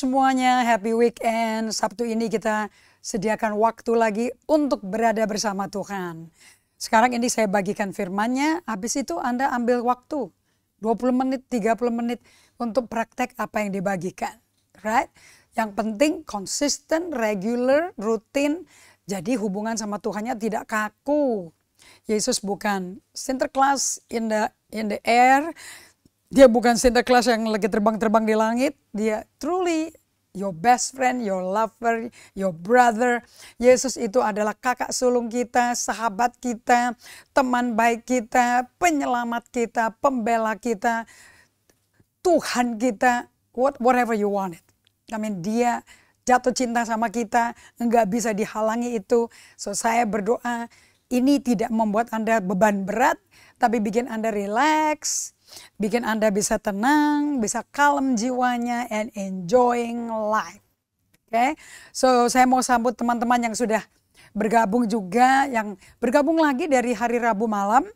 semuanya, happy weekend. Sabtu ini kita sediakan waktu lagi untuk berada bersama Tuhan. Sekarang ini saya bagikan firmannya, habis itu Anda ambil waktu 20 menit, 30 menit untuk praktek apa yang dibagikan. Right? Yang penting konsisten, regular, rutin. Jadi hubungan sama Tuhannya tidak kaku. Yesus bukan Sinterklaas in the in the air, dia bukan Santa Claus yang lagi terbang-terbang di langit. Dia truly your best friend, your lover, your brother. Yesus itu adalah kakak sulung kita, sahabat kita, teman baik kita, penyelamat kita, pembela kita, Tuhan kita, what, whatever you want it. I mean, dia jatuh cinta sama kita, nggak bisa dihalangi itu. So saya berdoa, ini tidak membuat Anda beban berat, tapi bikin Anda relax, bikin Anda bisa tenang, bisa kalem jiwanya and enjoying life. Oke. Okay? So saya mau sambut teman-teman yang sudah bergabung juga yang bergabung lagi dari hari Rabu malam.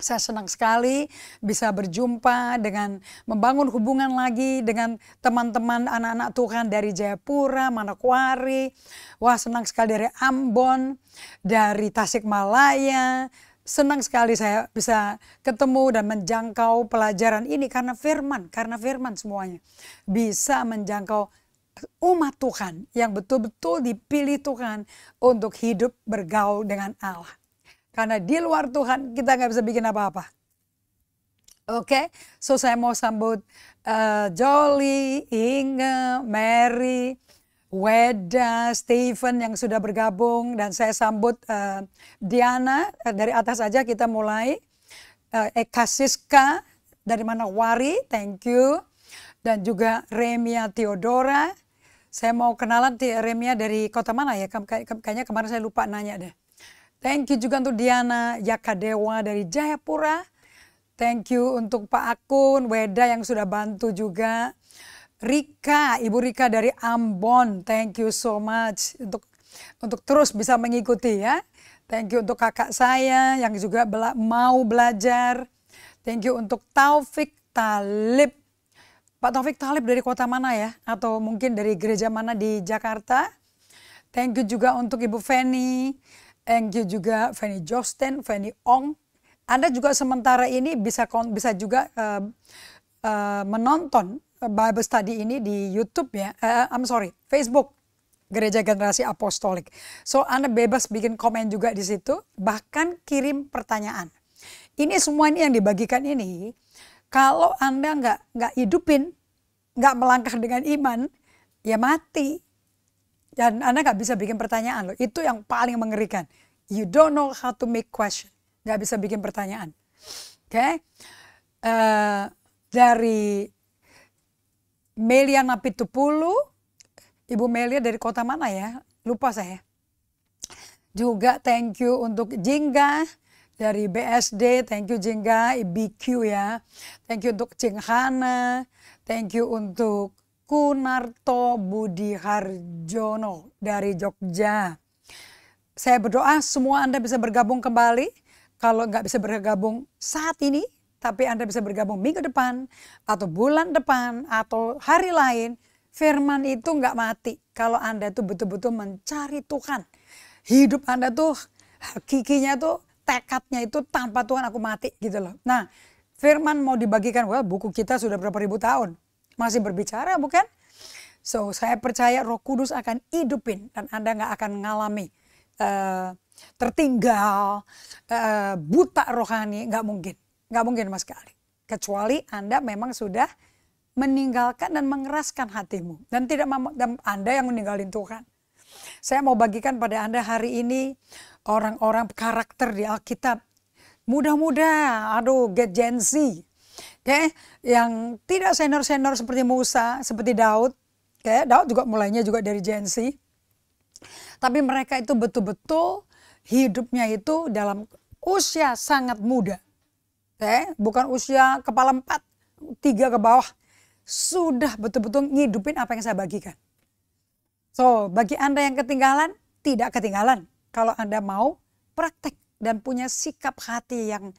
Saya senang sekali bisa berjumpa dengan membangun hubungan lagi dengan teman-teman anak-anak Tuhan dari Jayapura, Manokwari. Wah senang sekali dari Ambon, dari Tasikmalaya, senang sekali saya bisa ketemu dan menjangkau pelajaran ini karena firman, karena firman semuanya. Bisa menjangkau umat Tuhan yang betul-betul dipilih Tuhan untuk hidup bergaul dengan Allah. Karena di luar Tuhan kita nggak bisa bikin apa-apa. Oke, okay? so saya mau sambut uh, Jolly, Inge, Mary, Weda, Steven yang sudah bergabung dan saya sambut uh, Diana eh, dari atas aja kita mulai. Uh, Eka Siska dari mana Wari, thank you. Dan juga Remia Theodora. Saya mau kenalan Remia dari kota mana ya? Kayaknya kemarin saya lupa nanya deh. Thank you juga untuk Diana Yakadewa dari Jayapura. Thank you untuk Pak Akun, Weda yang sudah bantu juga. Rika, Ibu Rika dari Ambon. Thank you so much untuk untuk terus bisa mengikuti ya. Thank you untuk kakak saya yang juga bela mau belajar. Thank you untuk Taufik Talib. Pak Taufik Talib dari kota mana ya? Atau mungkin dari gereja mana di Jakarta? Thank you juga untuk Ibu Feni. Thank you juga Feni Josten, Feni Ong. Anda juga sementara ini bisa bisa juga uh, uh, menonton Eh, Bible study ini di YouTube ya. Uh, I'm sorry, Facebook Gereja Generasi Apostolik. So Anda bebas bikin komen juga di situ, bahkan kirim pertanyaan. Ini semua ini yang dibagikan ini, kalau Anda nggak nggak hidupin, nggak melangkah dengan iman, ya mati. Dan Anda nggak bisa bikin pertanyaan loh. Itu yang paling mengerikan. You don't know how to make question. Nggak bisa bikin pertanyaan. Oke. Okay? Uh, dari Melia Napitupulu, Ibu Melia dari kota mana ya? Lupa saya. Juga thank you untuk Jingga dari BSD, thank you Jingga, IBQ ya. Thank you untuk Cinghana, thank you untuk Kunarto Budi Harjono dari Jogja. Saya berdoa semua Anda bisa bergabung kembali. Kalau nggak bisa bergabung saat ini, tapi Anda bisa bergabung minggu depan atau bulan depan atau hari lain. Firman itu nggak mati kalau Anda tuh betul-betul mencari Tuhan. Hidup Anda tuh kikinya tuh tekadnya itu tanpa Tuhan aku mati gitu loh. Nah firman mau dibagikan, well buku kita sudah berapa ribu tahun. Masih berbicara bukan? So saya percaya roh kudus akan hidupin dan Anda nggak akan mengalami uh, eh, tertinggal, uh, buta rohani, nggak mungkin nggak mungkin mas sekali. Kecuali Anda memang sudah meninggalkan dan mengeraskan hatimu. Dan tidak dan Anda yang meninggalin Tuhan. Saya mau bagikan pada Anda hari ini orang-orang karakter di Alkitab. Mudah-mudah, aduh get Gen Z. Oke, okay? yang tidak senior-senior seperti Musa, seperti Daud. Oke, okay? Daud juga mulainya juga dari Gen Z. Tapi mereka itu betul-betul hidupnya itu dalam usia sangat muda eh, bukan usia kepala empat, tiga ke bawah, sudah betul-betul ngidupin apa yang saya bagikan. So, bagi Anda yang ketinggalan, tidak ketinggalan. Kalau Anda mau praktek dan punya sikap hati yang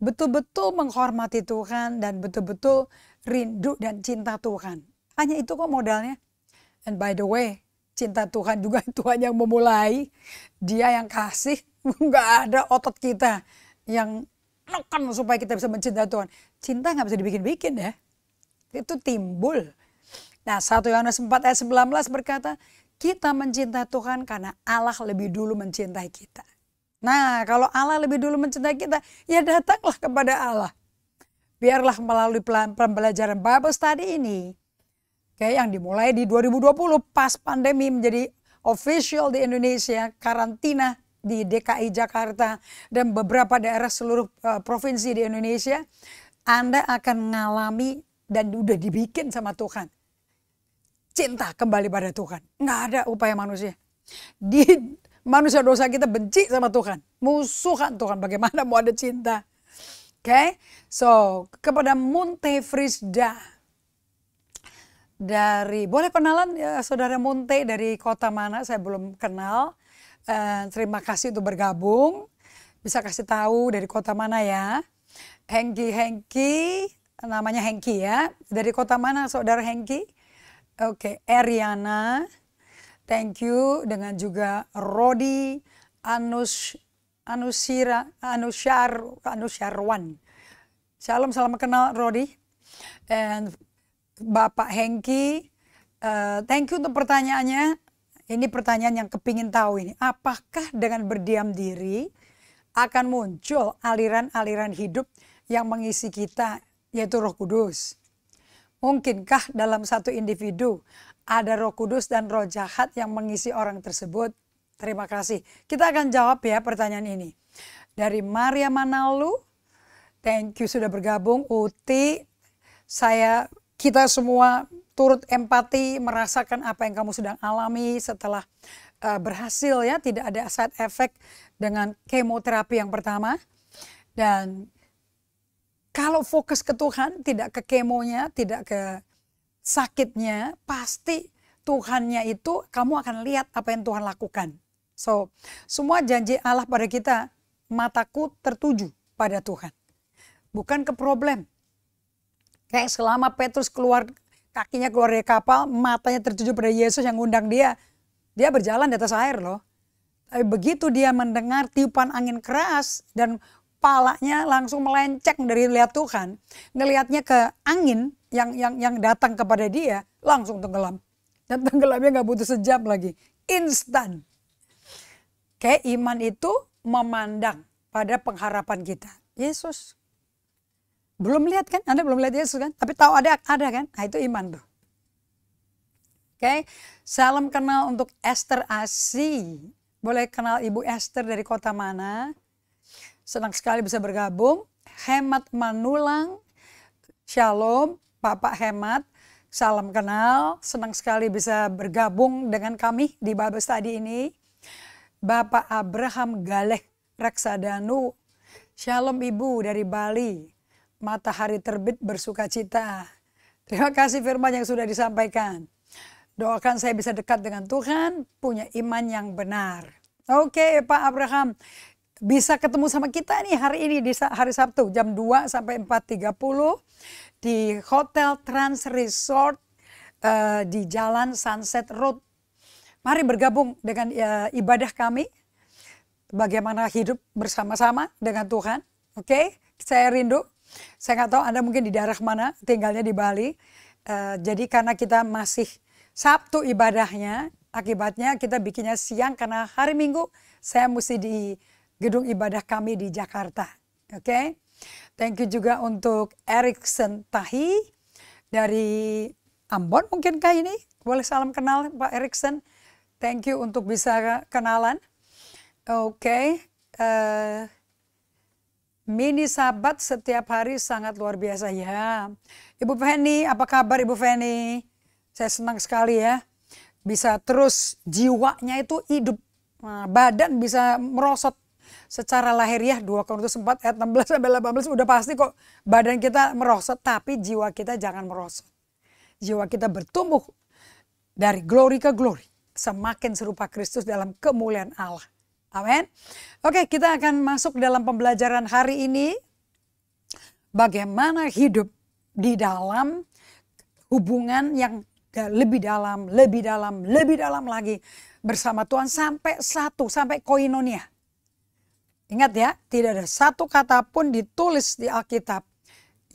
betul-betul menghormati Tuhan dan betul-betul rindu dan cinta Tuhan. Hanya itu kok modalnya. And by the way, cinta Tuhan juga Tuhan yang memulai. Dia yang kasih, nggak ada otot kita yang lakukan supaya kita bisa mencintai Tuhan. Cinta nggak bisa dibikin-bikin ya. Itu timbul. Nah 1 Yohanes 4 ayat 19 berkata, kita mencintai Tuhan karena Allah lebih dulu mencintai kita. Nah kalau Allah lebih dulu mencintai kita, ya datanglah kepada Allah. Biarlah melalui pembelajaran Bible study ini, kayak yang dimulai di 2020 pas pandemi menjadi official di Indonesia, karantina di DKI Jakarta dan beberapa daerah seluruh eh, provinsi di Indonesia, Anda akan mengalami dan udah dibikin sama Tuhan. Cinta kembali pada Tuhan. Nggak ada upaya manusia. Di manusia dosa kita benci sama Tuhan. Musuhan Tuhan. Bagaimana mau ada cinta? Oke. Okay? So, kepada Frisda Dari, boleh kenalan ya, saudara Monte dari kota mana? Saya belum kenal Uh, terima kasih untuk bergabung. Bisa kasih tahu dari kota mana ya? Hengki Hengki, namanya Hengki ya. Dari kota mana saudara Hengki? Oke, okay. Eriana. Thank you dengan juga Rodi Anus Anusira Anusyar Anusyarwan. Salam salam kenal Rodi. And Bapak Hengki, uh, thank you untuk pertanyaannya ini pertanyaan yang kepingin tahu ini. Apakah dengan berdiam diri akan muncul aliran-aliran hidup yang mengisi kita yaitu roh kudus? Mungkinkah dalam satu individu ada roh kudus dan roh jahat yang mengisi orang tersebut? Terima kasih. Kita akan jawab ya pertanyaan ini. Dari Maria Manalu, thank you sudah bergabung. Uti, saya kita semua turut empati merasakan apa yang kamu sedang alami setelah uh, berhasil ya tidak ada side effect dengan kemoterapi yang pertama dan kalau fokus ke Tuhan tidak ke kemonya tidak ke sakitnya pasti Tuhannya itu kamu akan lihat apa yang Tuhan lakukan so semua janji Allah pada kita mataku tertuju pada Tuhan bukan ke problem Kayak selama Petrus keluar kakinya keluar dari kapal, matanya tertuju pada Yesus yang undang dia, dia berjalan di atas air loh. Tapi begitu dia mendengar tiupan angin keras dan palanya langsung melenceng dari lihat Tuhan, ngelihatnya ke angin yang yang yang datang kepada dia, langsung tenggelam. Dan tenggelamnya nggak butuh sejam lagi, instan. Kayak iman itu memandang pada pengharapan kita. Yesus belum lihat kan? Anda belum lihat Yesus kan? Tapi tahu ada ada kan? Nah, itu iman tuh. Oke, okay? salam kenal untuk Esther Asi. Boleh kenal Ibu Esther dari kota mana? Senang sekali bisa bergabung. Hemat Manulang, Shalom, Bapak Hemat. Salam kenal, senang sekali bisa bergabung dengan kami di Bible Study ini. Bapak Abraham Galeh Reksadanu, Shalom Ibu dari Bali matahari terbit bersuka cita. Terima kasih firman yang sudah disampaikan. Doakan saya bisa dekat dengan Tuhan, punya iman yang benar. Oke Pak Abraham, bisa ketemu sama kita nih hari ini di hari Sabtu jam 2 sampai 4.30 di Hotel Trans Resort uh, di Jalan Sunset Road. Mari bergabung dengan uh, ibadah kami bagaimana hidup bersama-sama dengan Tuhan. Oke, okay? saya rindu saya nggak tahu Anda mungkin di daerah mana, tinggalnya di Bali. Uh, jadi karena kita masih Sabtu ibadahnya, akibatnya kita bikinnya siang karena hari Minggu saya mesti di gedung ibadah kami di Jakarta. Oke. Okay? Thank you juga untuk Erickson Tahi dari Ambon mungkin kah ini? Boleh salam kenal Pak Erickson. Thank you untuk bisa kenalan. Oke. Okay. Uh, eh, Mini sahabat setiap hari sangat luar biasa ya. Ibu Feni, apa kabar Ibu Feni? Saya senang sekali ya. Bisa terus jiwanya itu hidup. Nah, badan bisa merosot secara lahiriah 2 Korintus 4 ayat 16 sampai 18 udah pasti kok badan kita merosot tapi jiwa kita jangan merosot. Jiwa kita bertumbuh dari glory ke glory, semakin serupa Kristus dalam kemuliaan Allah. Amin. Oke, kita akan masuk dalam pembelajaran hari ini bagaimana hidup di dalam hubungan yang lebih dalam, lebih dalam, lebih dalam lagi bersama Tuhan sampai satu, sampai koinonia. Ingat ya, tidak ada satu kata pun ditulis di Alkitab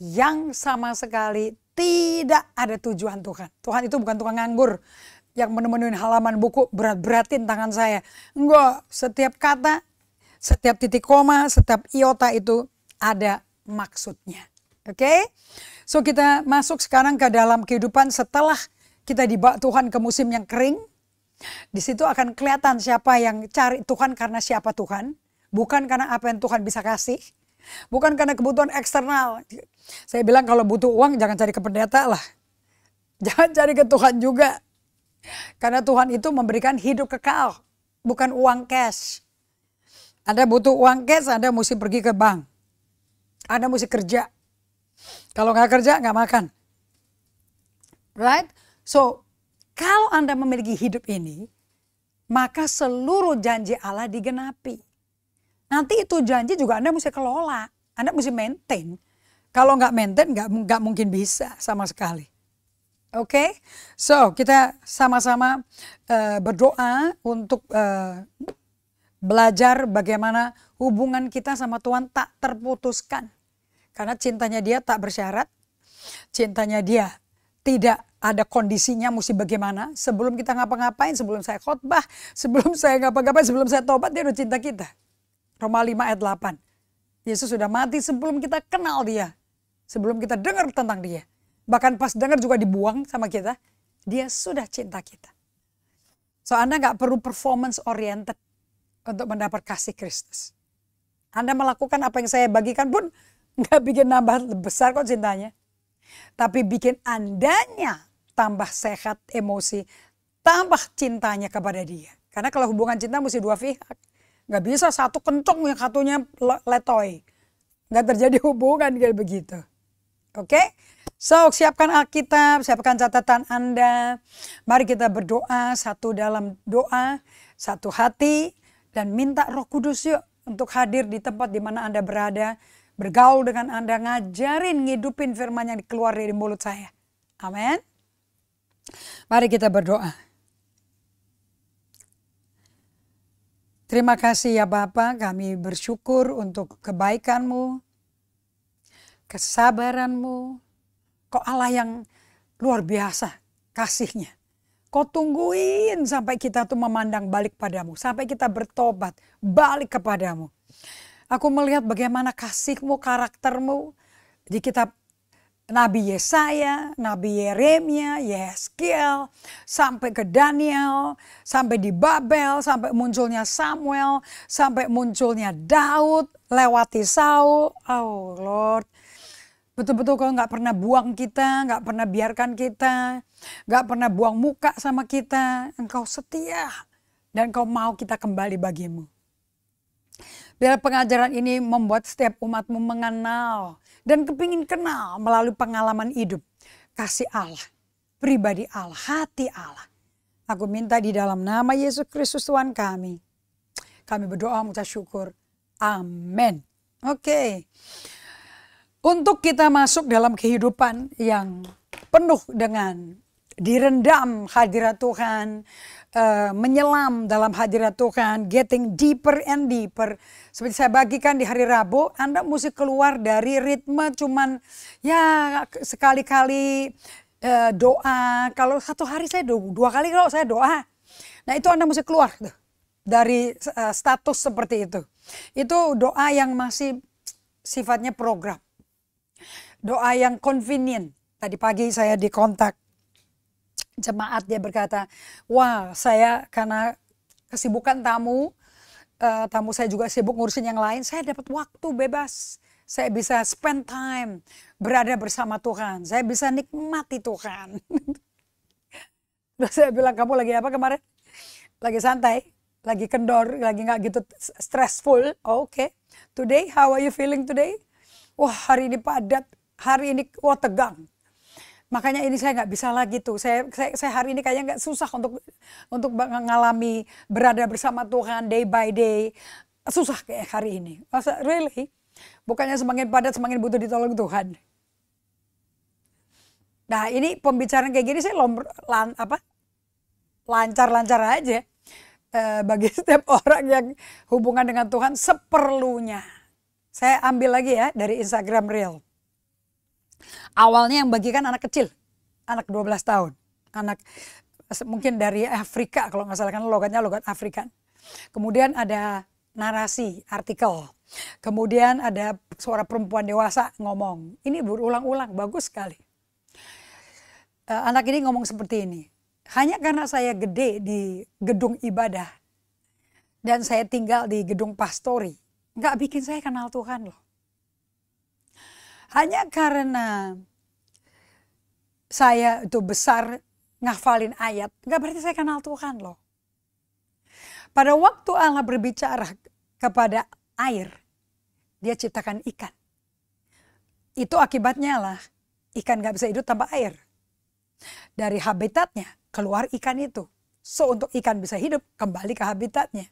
yang sama sekali tidak ada tujuan Tuhan. Tuhan itu bukan Tuhan nganggur yang menemani halaman buku berat-beratin tangan saya. Enggak, setiap kata, setiap titik koma, setiap iota itu ada maksudnya. Oke? Okay? So kita masuk sekarang ke dalam kehidupan setelah kita dibawa Tuhan ke musim yang kering. Di situ akan kelihatan siapa yang cari Tuhan karena siapa Tuhan, bukan karena apa yang Tuhan bisa kasih. Bukan karena kebutuhan eksternal. Saya bilang kalau butuh uang jangan cari ke pendeta lah. Jangan cari ke Tuhan juga karena Tuhan itu memberikan hidup kekal, bukan uang cash. Anda butuh uang cash, Anda mesti pergi ke bank. Anda mesti kerja. Kalau nggak kerja, nggak makan. Right? So, kalau Anda memiliki hidup ini, maka seluruh janji Allah digenapi. Nanti itu janji juga Anda mesti kelola. Anda mesti maintain. Kalau nggak maintain, nggak, mungkin bisa sama sekali. Oke, okay? so kita sama-sama uh, berdoa untuk uh, belajar bagaimana hubungan kita sama Tuhan tak terputuskan. Karena cintanya dia tak bersyarat, cintanya dia tidak ada kondisinya mesti bagaimana. Sebelum kita ngapa-ngapain, sebelum saya khotbah, sebelum saya ngapa-ngapain, sebelum saya tobat, dia udah cinta kita. Roma 5 ayat 8. Yesus sudah mati sebelum kita kenal dia. Sebelum kita dengar tentang dia bahkan pas dengar juga dibuang sama kita, dia sudah cinta kita. So Anda nggak perlu performance oriented untuk mendapat kasih Kristus. Anda melakukan apa yang saya bagikan pun nggak bikin nambah besar kok cintanya. Tapi bikin andanya tambah sehat emosi, tambah cintanya kepada dia. Karena kalau hubungan cinta mesti dua pihak. Nggak bisa satu kenceng yang katunya letoy. Nggak terjadi hubungan kayak begitu. Oke? Okay? So, siapkan Alkitab, siapkan catatan Anda. Mari kita berdoa satu dalam doa, satu hati, dan minta roh kudus yuk untuk hadir di tempat di mana Anda berada. Bergaul dengan Anda, ngajarin, ngidupin firman yang keluar dari mulut saya. Amin. Mari kita berdoa. Terima kasih ya Bapak, kami bersyukur untuk kebaikanmu, kesabaranmu. Kok Allah yang luar biasa kasihnya. Kau tungguin sampai kita tuh memandang balik padamu. Sampai kita bertobat balik kepadamu. Aku melihat bagaimana kasihmu, karaktermu. Di kitab Nabi Yesaya, Nabi Yeremia, Yeskiel, sampai ke Daniel, sampai di Babel, sampai munculnya Samuel, sampai munculnya Daud, lewati Saul. Oh Lord, Betul-betul kau nggak pernah buang kita, nggak pernah biarkan kita, nggak pernah buang muka sama kita, engkau setia dan kau mau kita kembali bagimu. Biar pengajaran ini membuat setiap umatmu mengenal dan kepingin kenal melalui pengalaman hidup kasih Allah, pribadi Allah, hati Allah. Aku minta di dalam nama Yesus Kristus Tuhan kami. Kami berdoa mengucap syukur. Amin. Oke. Okay. Untuk kita masuk dalam kehidupan yang penuh dengan direndam hadirat Tuhan, uh, menyelam dalam hadirat Tuhan, getting deeper and deeper. Seperti saya bagikan di hari Rabu, Anda mesti keluar dari ritme cuman ya sekali-kali uh, doa. Kalau satu hari saya do, dua kali kalau saya doa. Nah itu Anda mesti keluar tuh, dari uh, status seperti itu. Itu doa yang masih sifatnya program doa yang convenient. Tadi pagi saya dikontak jemaat dia berkata, wah saya karena kesibukan tamu, uh, tamu saya juga sibuk ngurusin yang lain, saya dapat waktu bebas. Saya bisa spend time berada bersama Tuhan. Saya bisa nikmati Tuhan. Terus saya bilang kamu lagi apa kemarin? Lagi santai, lagi kendor, lagi nggak gitu stressful. Oh, oke, okay. today how are you feeling today? wah hari ini padat, hari ini wah tegang. Makanya ini saya nggak bisa lagi tuh. Saya, saya, saya hari ini kayaknya nggak susah untuk untuk mengalami berada bersama Tuhan day by day. Susah kayak hari ini. Masa really? Bukannya semakin padat semakin butuh ditolong Tuhan. Nah ini pembicaraan kayak gini saya lombr, lan, apa lancar-lancar aja Eh, bagi setiap orang yang hubungan dengan Tuhan seperlunya. Saya ambil lagi ya dari Instagram real. Awalnya yang bagikan anak kecil, anak 12 tahun, anak mungkin dari Afrika kalau nggak salah kan logatnya logat Afrika. Kemudian ada narasi, artikel. Kemudian ada suara perempuan dewasa ngomong. Ini berulang-ulang, bagus sekali. E, anak ini ngomong seperti ini. Hanya karena saya gede di gedung ibadah dan saya tinggal di gedung pastori nggak bikin saya kenal Tuhan loh. Hanya karena saya itu besar ngafalin ayat, nggak berarti saya kenal Tuhan loh. Pada waktu Allah berbicara kepada air, dia ciptakan ikan. Itu akibatnya lah, ikan nggak bisa hidup tanpa air. Dari habitatnya keluar ikan itu. So untuk ikan bisa hidup kembali ke habitatnya.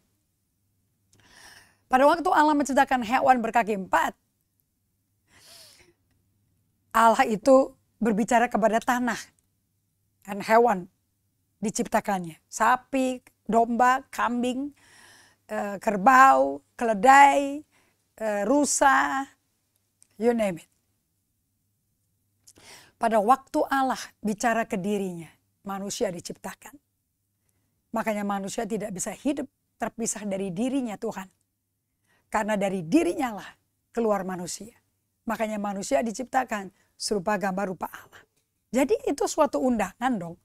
Pada waktu Allah menciptakan hewan berkaki empat, Allah itu berbicara kepada tanah dan hewan diciptakannya. Sapi, domba, kambing, eh, kerbau, keledai, eh, rusa, you name it. Pada waktu Allah bicara ke dirinya, manusia diciptakan. Makanya manusia tidak bisa hidup terpisah dari dirinya Tuhan. Karena dari dirinya lah keluar manusia. Makanya manusia diciptakan serupa gambar rupa Allah. Jadi itu suatu undangan dong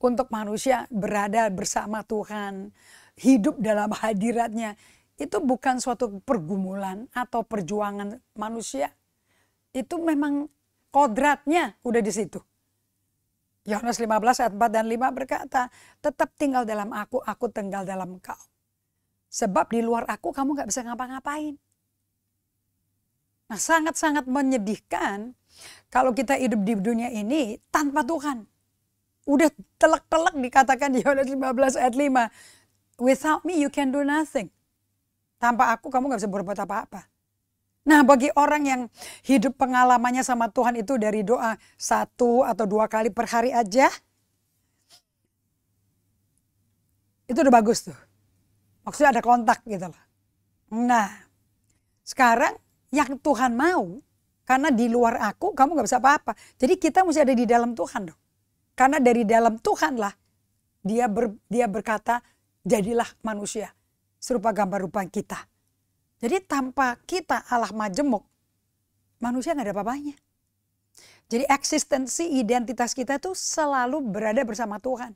untuk manusia berada bersama Tuhan, hidup dalam hadiratnya. Itu bukan suatu pergumulan atau perjuangan manusia. Itu memang kodratnya udah di situ. Yohanes 15 ayat 4 dan 5 berkata, tetap tinggal dalam aku, aku tinggal dalam kau. Sebab di luar aku kamu nggak bisa ngapa-ngapain. Nah sangat-sangat menyedihkan kalau kita hidup di dunia ini tanpa Tuhan. Udah telak-telak dikatakan di Yohanes 15 ayat 5. Without me you can do nothing. Tanpa aku kamu nggak bisa berbuat apa-apa. Nah bagi orang yang hidup pengalamannya sama Tuhan itu dari doa satu atau dua kali per hari aja. Itu udah bagus tuh. Maksudnya ada kontak gitu loh. Nah, sekarang yang Tuhan mau, karena di luar aku kamu nggak bisa apa-apa. Jadi kita mesti ada di dalam Tuhan dong. Karena dari dalam Tuhan lah dia ber, dia berkata jadilah manusia serupa gambar rupa kita. Jadi tanpa kita Allah majemuk, manusia nggak ada apa-apanya. Jadi eksistensi identitas kita tuh selalu berada bersama Tuhan.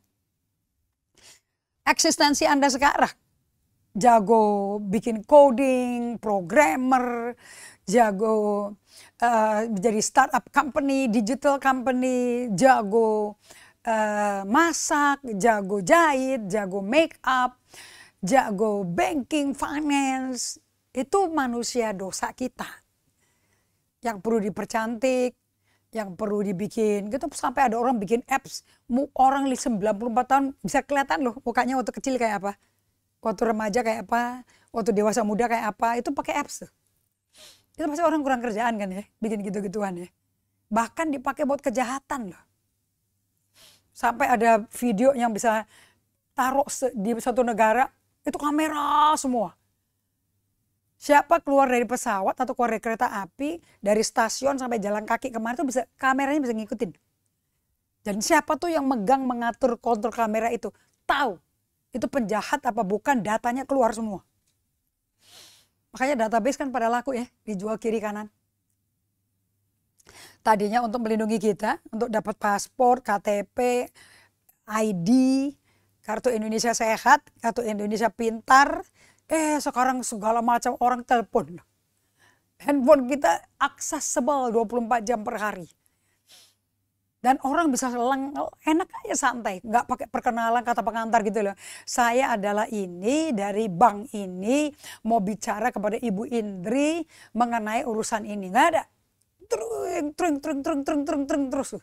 Eksistensi Anda sekarang jago bikin coding, programmer, jago uh, jadi startup company, digital company, jago uh, masak, jago jahit, jago make up, jago banking, finance. Itu manusia dosa kita. Yang perlu dipercantik, yang perlu dibikin gitu sampai ada orang bikin apps orang di 94 tahun bisa kelihatan loh mukanya waktu kecil kayak apa waktu remaja kayak apa, waktu dewasa muda kayak apa, itu pakai apps tuh. Itu pasti orang kurang kerjaan kan ya, bikin gitu-gituan ya. Bahkan dipakai buat kejahatan loh. Sampai ada video yang bisa taruh di satu negara, itu kamera semua. Siapa keluar dari pesawat atau keluar dari kereta api, dari stasiun sampai jalan kaki kemarin tuh bisa kameranya bisa ngikutin. Dan siapa tuh yang megang mengatur kontrol kamera itu? Tahu itu penjahat apa bukan datanya keluar semua. Makanya database kan pada laku ya, dijual kiri kanan. Tadinya untuk melindungi kita, untuk dapat paspor, KTP, ID, kartu Indonesia sehat, kartu Indonesia pintar, eh sekarang segala macam orang telepon. Handphone kita aksesibel 24 jam per hari dan orang bisa leng, oh, enak aja santai nggak pakai perkenalan kata pengantar gitu loh saya adalah ini dari bank ini mau bicara kepada ibu Indri mengenai urusan ini nggak ada trung trung trung trung trung trung trung terus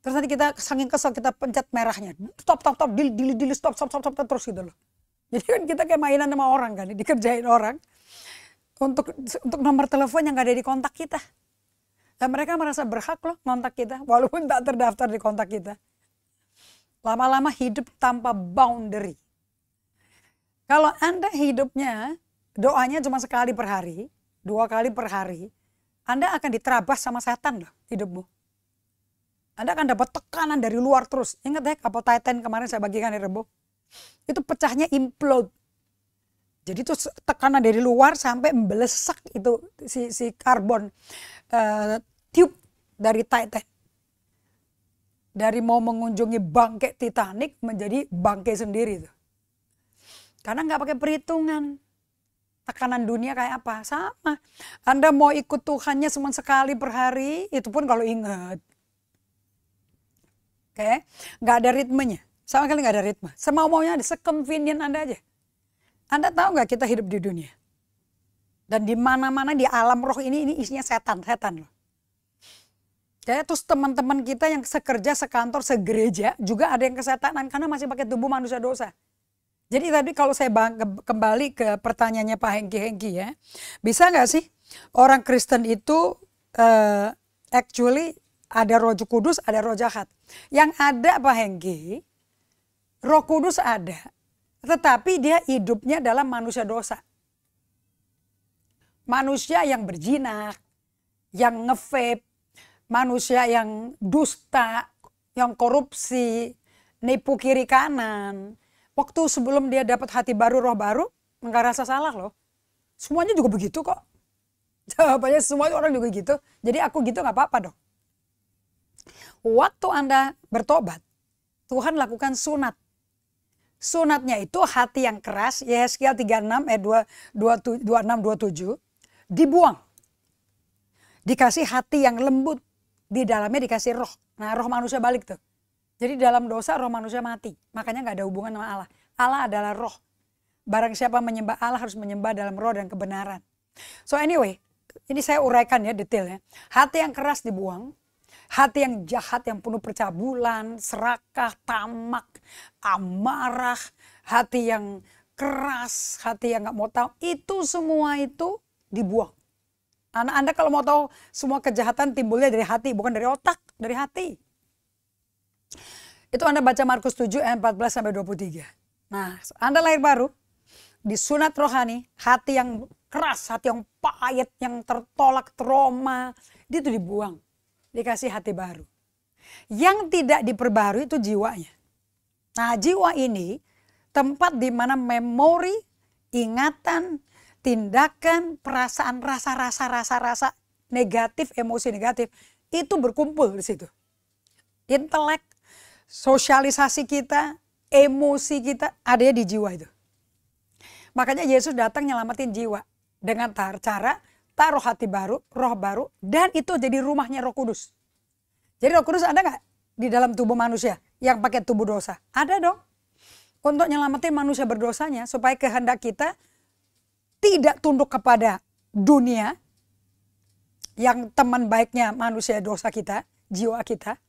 terus nanti kita saking kesel kita pencet merahnya stop stop stop dili dili dili stop stop stop stop terus gitu loh jadi kan kita kayak mainan sama orang kan dikerjain orang untuk untuk nomor telepon yang nggak ada di kontak kita dan mereka merasa berhak loh kontak kita, walaupun tak terdaftar di kontak kita. Lama-lama hidup tanpa boundary. Kalau Anda hidupnya, doanya cuma sekali per hari, dua kali per hari, Anda akan diterabas sama setan loh hidupmu. Anda akan dapat tekanan dari luar terus. Ingat ya kapal Titan kemarin saya bagikan di Rebo. Itu pecahnya implode. Jadi itu tekanan dari luar sampai melesak itu si, si karbon uh, tiup dari Titan. Dari mau mengunjungi bangke Titanic menjadi bangke sendiri. Tuh. Karena nggak pakai perhitungan. Tekanan dunia kayak apa? Sama. Anda mau ikut Tuhannya cuma sekali per hari, itu pun kalau ingat. Oke, okay? nggak ada ritmenya. Sama kali nggak ada ritme. Semau maunya ada seconvenient Anda aja. Anda tahu nggak kita hidup di dunia? Dan di mana-mana di alam roh ini ini isinya setan, setan loh. Ya, terus teman-teman kita yang sekerja, sekantor, segereja juga ada yang kesetanan karena masih pakai tubuh manusia dosa. Jadi tadi kalau saya kembali ke pertanyaannya Pak Hengki-Hengki ya. Bisa nggak sih orang Kristen itu uh, actually ada roh kudus, ada roh jahat. Yang ada Pak Hengki, roh kudus ada. Tetapi dia hidupnya dalam manusia dosa. Manusia yang berjinak, yang ngevape, manusia yang dusta, yang korupsi, nipu kiri kanan. Waktu sebelum dia dapat hati baru, roh baru, enggak rasa salah loh. Semuanya juga begitu kok. Jawabannya semua orang juga gitu. Jadi aku gitu nggak apa-apa dong. Waktu Anda bertobat, Tuhan lakukan sunat. Sunatnya itu hati yang keras, Yeskiel 36 eh 2, 2, 26 27 dibuang. Dikasih hati yang lembut, di dalamnya dikasih roh. Nah roh manusia balik tuh. Jadi dalam dosa roh manusia mati. Makanya nggak ada hubungan sama Allah. Allah adalah roh. Barang siapa menyembah Allah harus menyembah dalam roh dan kebenaran. So anyway, ini saya uraikan ya detailnya. Hati yang keras dibuang, hati yang jahat yang penuh percabulan, serakah, tamak, amarah, hati yang keras, hati yang gak mau tahu, itu semua itu dibuang. Anak Anda kalau mau tahu semua kejahatan timbulnya dari hati, bukan dari otak, dari hati. Itu Anda baca Markus 7 ayat 14 sampai 23. Nah, Anda lahir baru di sunat rohani, hati yang keras, hati yang pahit, yang tertolak trauma, dia itu dibuang. Dikasih hati baru. Yang tidak diperbarui itu jiwanya. Nah, jiwa ini tempat di mana memori, ingatan, tindakan, perasaan, rasa, rasa, rasa, rasa negatif, emosi negatif itu berkumpul di situ. Intelek, sosialisasi kita, emosi kita ada di jiwa itu. Makanya Yesus datang nyelamatin jiwa dengan tar cara taruh hati baru, roh baru, dan itu jadi rumahnya Roh Kudus. Jadi Roh Kudus ada nggak di dalam tubuh manusia yang pakai tubuh dosa? Ada dong. Untuk nyelamatin manusia berdosanya supaya kehendak kita tidak tunduk kepada dunia yang teman baiknya manusia dosa kita, jiwa kita.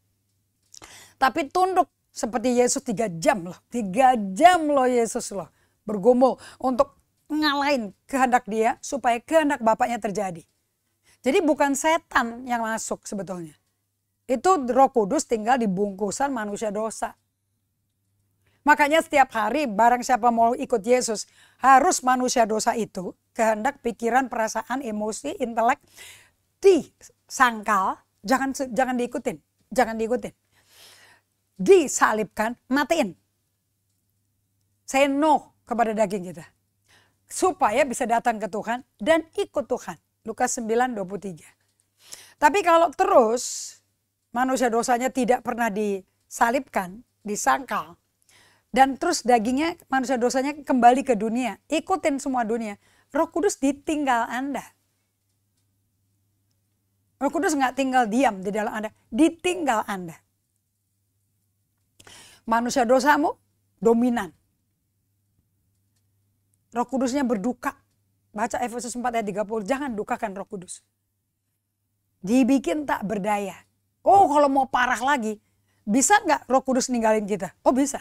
Tapi tunduk seperti Yesus tiga jam loh, tiga jam loh Yesus loh bergumul untuk ngalahin kehendak dia supaya kehendak bapaknya terjadi. Jadi bukan setan yang masuk sebetulnya. Itu roh kudus tinggal di bungkusan manusia dosa. Makanya setiap hari barang siapa mau ikut Yesus harus manusia dosa itu kehendak, pikiran, perasaan, emosi, intelek disangkal, jangan jangan diikutin, jangan diikutin. Disalibkan, matiin. Say kepada daging kita. Supaya bisa datang ke Tuhan dan ikut Tuhan. Lukas 9, 23. Tapi kalau terus manusia dosanya tidak pernah disalibkan, disangkal, dan terus dagingnya manusia dosanya kembali ke dunia. Ikutin semua dunia. Roh Kudus ditinggal Anda. Roh Kudus nggak tinggal diam di dalam Anda, ditinggal Anda. Manusia dosamu dominan. Roh Kudusnya berduka. Baca Efesus 4 ayat 30, jangan dukakan Roh Kudus. Dibikin tak berdaya. Oh kalau mau parah lagi, bisa nggak Roh Kudus ninggalin kita? Oh bisa.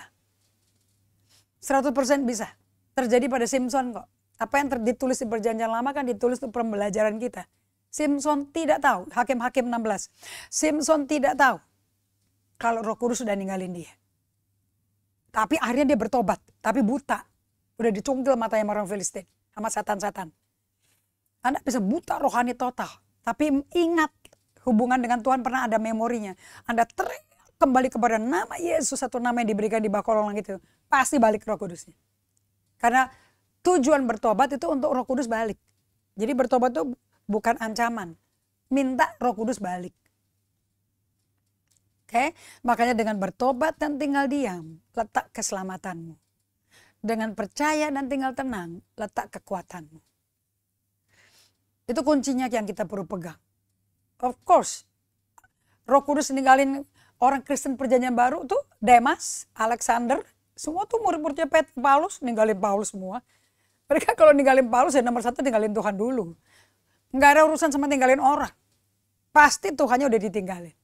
100% bisa. Terjadi pada Simpson kok. Apa yang ditulis di perjanjian lama kan ditulis untuk pembelajaran kita. Simpson tidak tahu, hakim-hakim 16. Simpson tidak tahu kalau roh kudus sudah ninggalin dia. Tapi akhirnya dia bertobat, tapi buta. Udah dicungkil matanya orang Filistin sama setan-setan. Anda bisa buta rohani total. Tapi ingat hubungan dengan Tuhan pernah ada memorinya. Anda teriak kembali kepada nama Yesus, satu nama yang diberikan di bawah kolong langit itu pasti balik roh kudusnya. Karena tujuan bertobat itu untuk roh kudus balik. Jadi bertobat itu bukan ancaman. Minta roh kudus balik. Oke, okay? makanya dengan bertobat dan tinggal diam, letak keselamatanmu. Dengan percaya dan tinggal tenang, letak kekuatanmu. Itu kuncinya yang kita perlu pegang. Of course, Roh Kudus ninggalin orang Kristen perjanjian baru tuh Demas, Alexander, semua tuh murid-muridnya Paulus ninggalin Paulus semua. Mereka kalau ninggalin Paulus ya nomor satu ninggalin Tuhan dulu. Enggak ada urusan sama ninggalin orang. Pasti Tuhannya udah ditinggalin.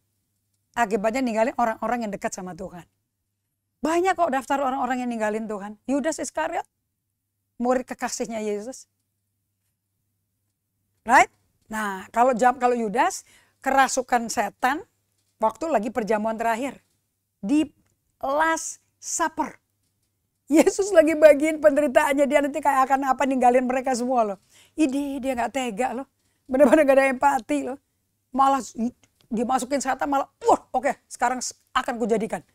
Akibatnya ninggalin orang-orang yang dekat sama Tuhan. Banyak kok daftar orang-orang yang ninggalin Tuhan. Yudas Iskariot, murid kekasihnya Yesus. Right? Nah, kalau jam kalau Yudas kerasukan setan waktu lagi perjamuan terakhir di Last Supper. Yesus lagi bagiin penderitaannya dia nanti kayak akan apa ninggalin mereka semua loh. Ini dia nggak tega loh. Benar-benar gak ada empati loh. Malah dimasukin setan malah, wah oke okay, sekarang akan kujadikan.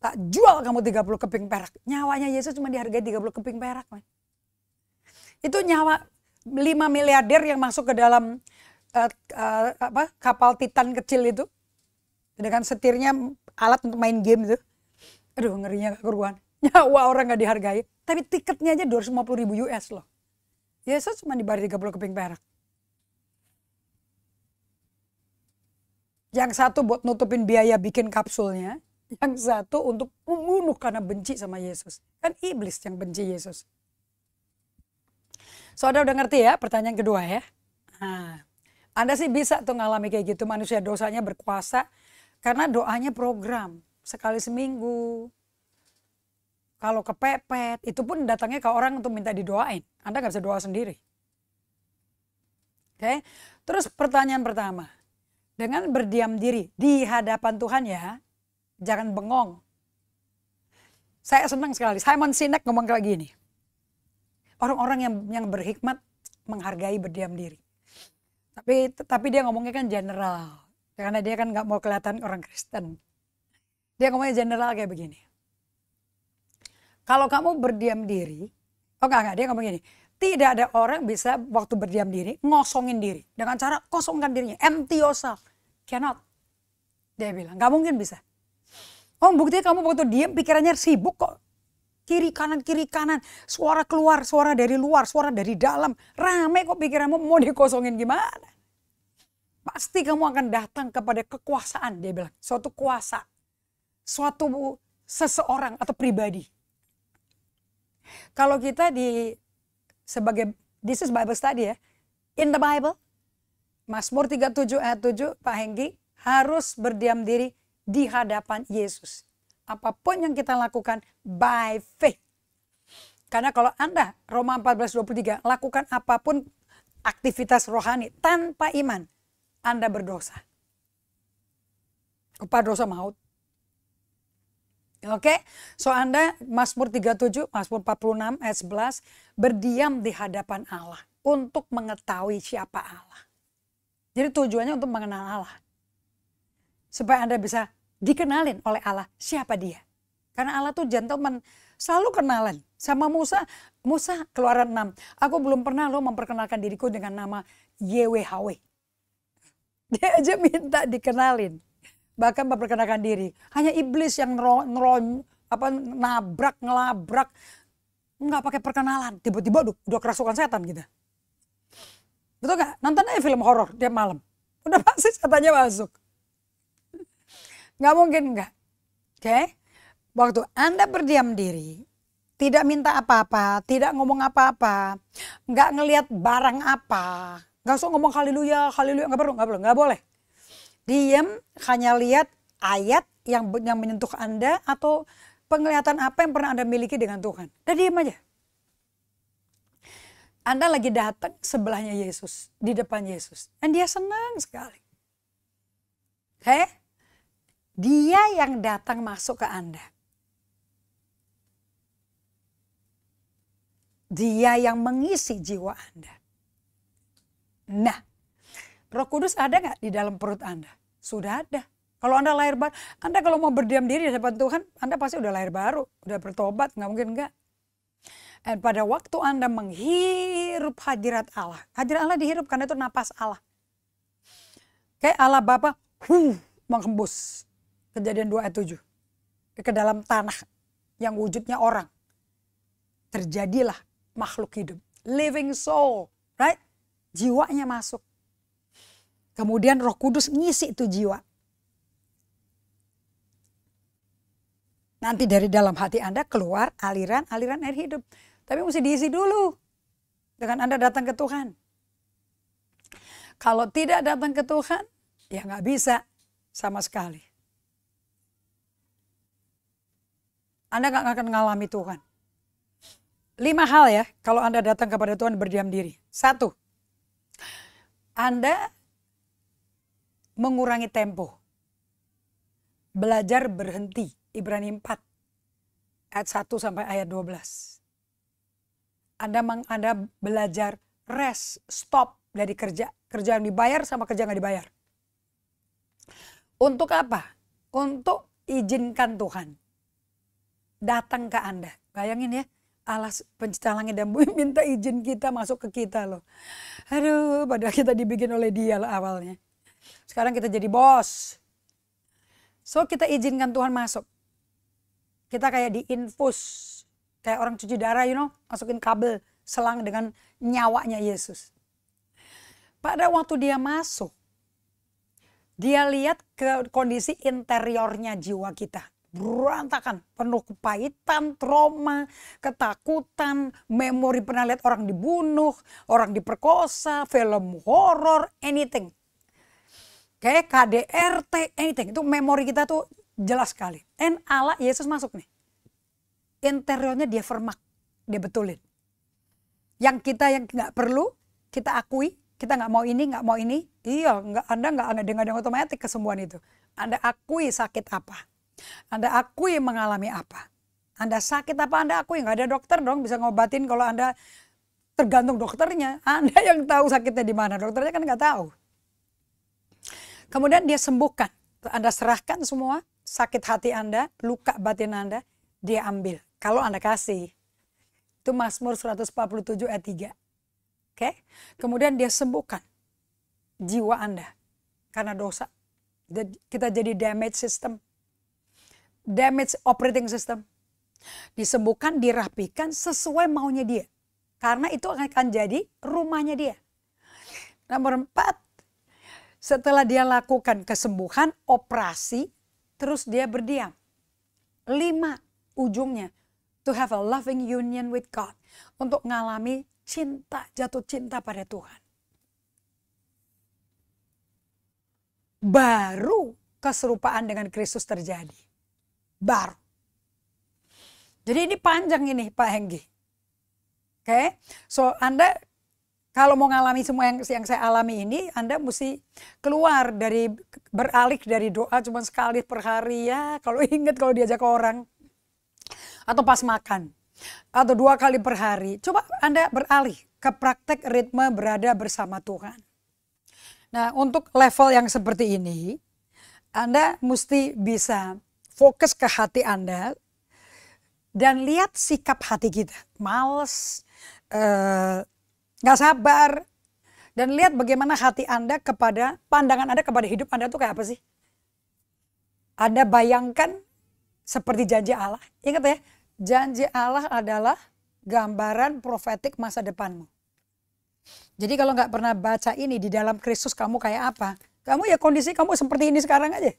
Tak jual kamu 30 keping perak. Nyawanya Yesus cuma dihargai 30 keping perak. Man. Itu nyawa 5 miliarder yang masuk ke dalam uh, uh, apa kapal Titan kecil itu. Dengan setirnya alat untuk main game itu. Aduh ngerinya gak keruan nyawa orang nggak dihargai. Tapi tiketnya aja 250 ribu US loh. Yesus ya, cuma dibayar 30 keping perak. Yang satu buat nutupin biaya bikin kapsulnya. Yang satu untuk membunuh karena benci sama Yesus. Kan iblis yang benci Yesus. Saudara so, udah ngerti ya pertanyaan kedua ya. Nah, anda sih bisa tuh ngalami kayak gitu manusia dosanya berkuasa karena doanya program sekali seminggu, kalau kepepet itu pun datangnya ke orang untuk minta didoain anda nggak bisa doa sendiri oke okay? terus pertanyaan pertama dengan berdiam diri di hadapan Tuhan ya jangan bengong saya senang sekali Simon Sinek ngomong kayak gini orang-orang yang yang berhikmat menghargai berdiam diri tapi tapi dia ngomongnya kan general karena dia kan nggak mau kelihatan orang Kristen dia ngomongnya general kayak begini kalau kamu berdiam diri, oh enggak, enggak dia ngomong gini, tidak ada orang bisa waktu berdiam diri ngosongin diri dengan cara kosongkan dirinya, empty yourself. Cannot. Dia bilang, nggak mungkin bisa. Oh buktinya kamu waktu diam pikirannya sibuk kok. Kiri kanan, kiri kanan. Suara keluar, suara dari luar, suara dari dalam. Rame kok pikiranmu mau dikosongin gimana. Pasti kamu akan datang kepada kekuasaan. Dia bilang, suatu kuasa. Suatu seseorang atau pribadi. Kalau kita di sebagai this is Bible study ya. In the Bible Mazmur 37 ayat 7 Pak Hengki harus berdiam diri di hadapan Yesus. Apapun yang kita lakukan by faith. Karena kalau Anda Roma 14:23 lakukan apapun aktivitas rohani tanpa iman, Anda berdosa. Kepada dosa maut. Oke, okay? so Anda Mazmur 37, Mazmur 46 ayat 11, berdiam di hadapan Allah untuk mengetahui siapa Allah. Jadi tujuannya untuk mengenal Allah. Supaya Anda bisa dikenalin oleh Allah siapa dia. Karena Allah tuh gentleman, selalu kenalan. Sama Musa, Musa keluaran 6. Aku belum pernah lo memperkenalkan diriku dengan nama YWHW. Dia aja minta dikenalin bahkan memperkenalkan diri. Hanya iblis yang neron, apa nabrak ngelabrak nggak pakai perkenalan tiba-tiba udah, udah kerasukan setan gitu betul nggak nonton aja film horor tiap malam udah pasti setannya masuk nggak mungkin nggak oke okay? waktu anda berdiam diri tidak minta apa-apa tidak ngomong apa-apa nggak ngelihat barang apa nggak usah ngomong haleluya haleluya nggak perlu nggak perlu nggak boleh diam hanya lihat ayat yang yang menyentuh Anda atau penglihatan apa yang pernah Anda miliki dengan Tuhan. Dan diam aja. Anda lagi datang sebelahnya Yesus, di depan Yesus. Dan dia senang sekali. Heh, dia yang datang masuk ke Anda. Dia yang mengisi jiwa Anda. Nah, Roh Kudus ada nggak di dalam perut Anda? Sudah ada. Kalau Anda lahir baru, Anda kalau mau berdiam diri di depan Tuhan, Anda pasti udah lahir baru, udah bertobat, nggak mungkin nggak. Dan pada waktu Anda menghirup hadirat Allah, hadirat Allah dihirup karena itu napas Allah. Kayak Allah Bapa huh, menghembus. Kejadian 2 ayat 7. Ke dalam tanah yang wujudnya orang. Terjadilah makhluk hidup. Living soul, right? Jiwanya masuk. Kemudian roh kudus ngisi itu jiwa. Nanti dari dalam hati Anda keluar aliran-aliran air hidup. Tapi mesti diisi dulu dengan Anda datang ke Tuhan. Kalau tidak datang ke Tuhan, ya nggak bisa sama sekali. Anda nggak akan mengalami Tuhan. Lima hal ya, kalau Anda datang kepada Tuhan berdiam diri. Satu, Anda mengurangi tempo. Belajar berhenti, Ibrani 4, ayat 1 sampai ayat 12. Anda, meng, Anda belajar rest, stop dari kerja. Kerjaan dibayar sama kerja nggak dibayar. Untuk apa? Untuk izinkan Tuhan datang ke Anda. Bayangin ya, alas pencipta langit dan bumi minta izin kita masuk ke kita loh. Aduh, padahal kita dibikin oleh dia loh awalnya. Sekarang kita jadi bos. So kita izinkan Tuhan masuk. Kita kayak di infus, Kayak orang cuci darah you know. Masukin kabel selang dengan nyawanya Yesus. Pada waktu dia masuk. Dia lihat ke kondisi interiornya jiwa kita berantakan, penuh kepahitan, trauma, ketakutan, memori pernah lihat orang dibunuh, orang diperkosa, film horor, anything. Kayak KDRT, anything. Itu memori kita tuh jelas sekali. And ala Yesus masuk nih. Interiornya dia vermak. Dia betulin. Yang kita yang nggak perlu, kita akui. Kita nggak mau ini, nggak mau ini. Iya, nggak Anda nggak ada dengan otomatis kesembuhan itu. Anda akui sakit apa. Anda akui mengalami apa. Anda sakit apa Anda akui. Nggak ada dokter dong bisa ngobatin kalau Anda tergantung dokternya. Anda yang tahu sakitnya di mana. Dokternya kan nggak tahu. Kemudian dia sembuhkan. Anda serahkan semua sakit hati Anda, luka batin Anda, dia ambil. Kalau Anda kasih. Itu Mazmur 147 ayat 3. Oke. Kemudian dia sembuhkan jiwa Anda karena dosa. Kita jadi damage system. Damage operating system. Disembuhkan, dirapikan sesuai maunya dia. Karena itu akan jadi rumahnya dia. Nomor empat, setelah dia lakukan kesembuhan, operasi, terus dia berdiam. Lima, ujungnya, to have a loving union with God. Untuk mengalami cinta, jatuh cinta pada Tuhan. Baru keserupaan dengan Kristus terjadi. Baru. Jadi ini panjang ini Pak Henggi. Oke, okay? so Anda kalau mau ngalami semua yang yang saya alami ini, Anda mesti keluar dari beralih dari doa cuma sekali per hari ya. Kalau ingat kalau diajak orang atau pas makan atau dua kali per hari. Coba Anda beralih ke praktek ritme berada bersama Tuhan. Nah, untuk level yang seperti ini, Anda mesti bisa fokus ke hati Anda dan lihat sikap hati kita. Males, eh, Nggak sabar. Dan lihat bagaimana hati Anda kepada, pandangan Anda kepada hidup Anda tuh kayak apa sih? Anda bayangkan seperti janji Allah. Ingat ya, janji Allah adalah gambaran profetik masa depanmu. Jadi kalau nggak pernah baca ini di dalam Kristus kamu kayak apa? Kamu ya kondisi kamu seperti ini sekarang aja.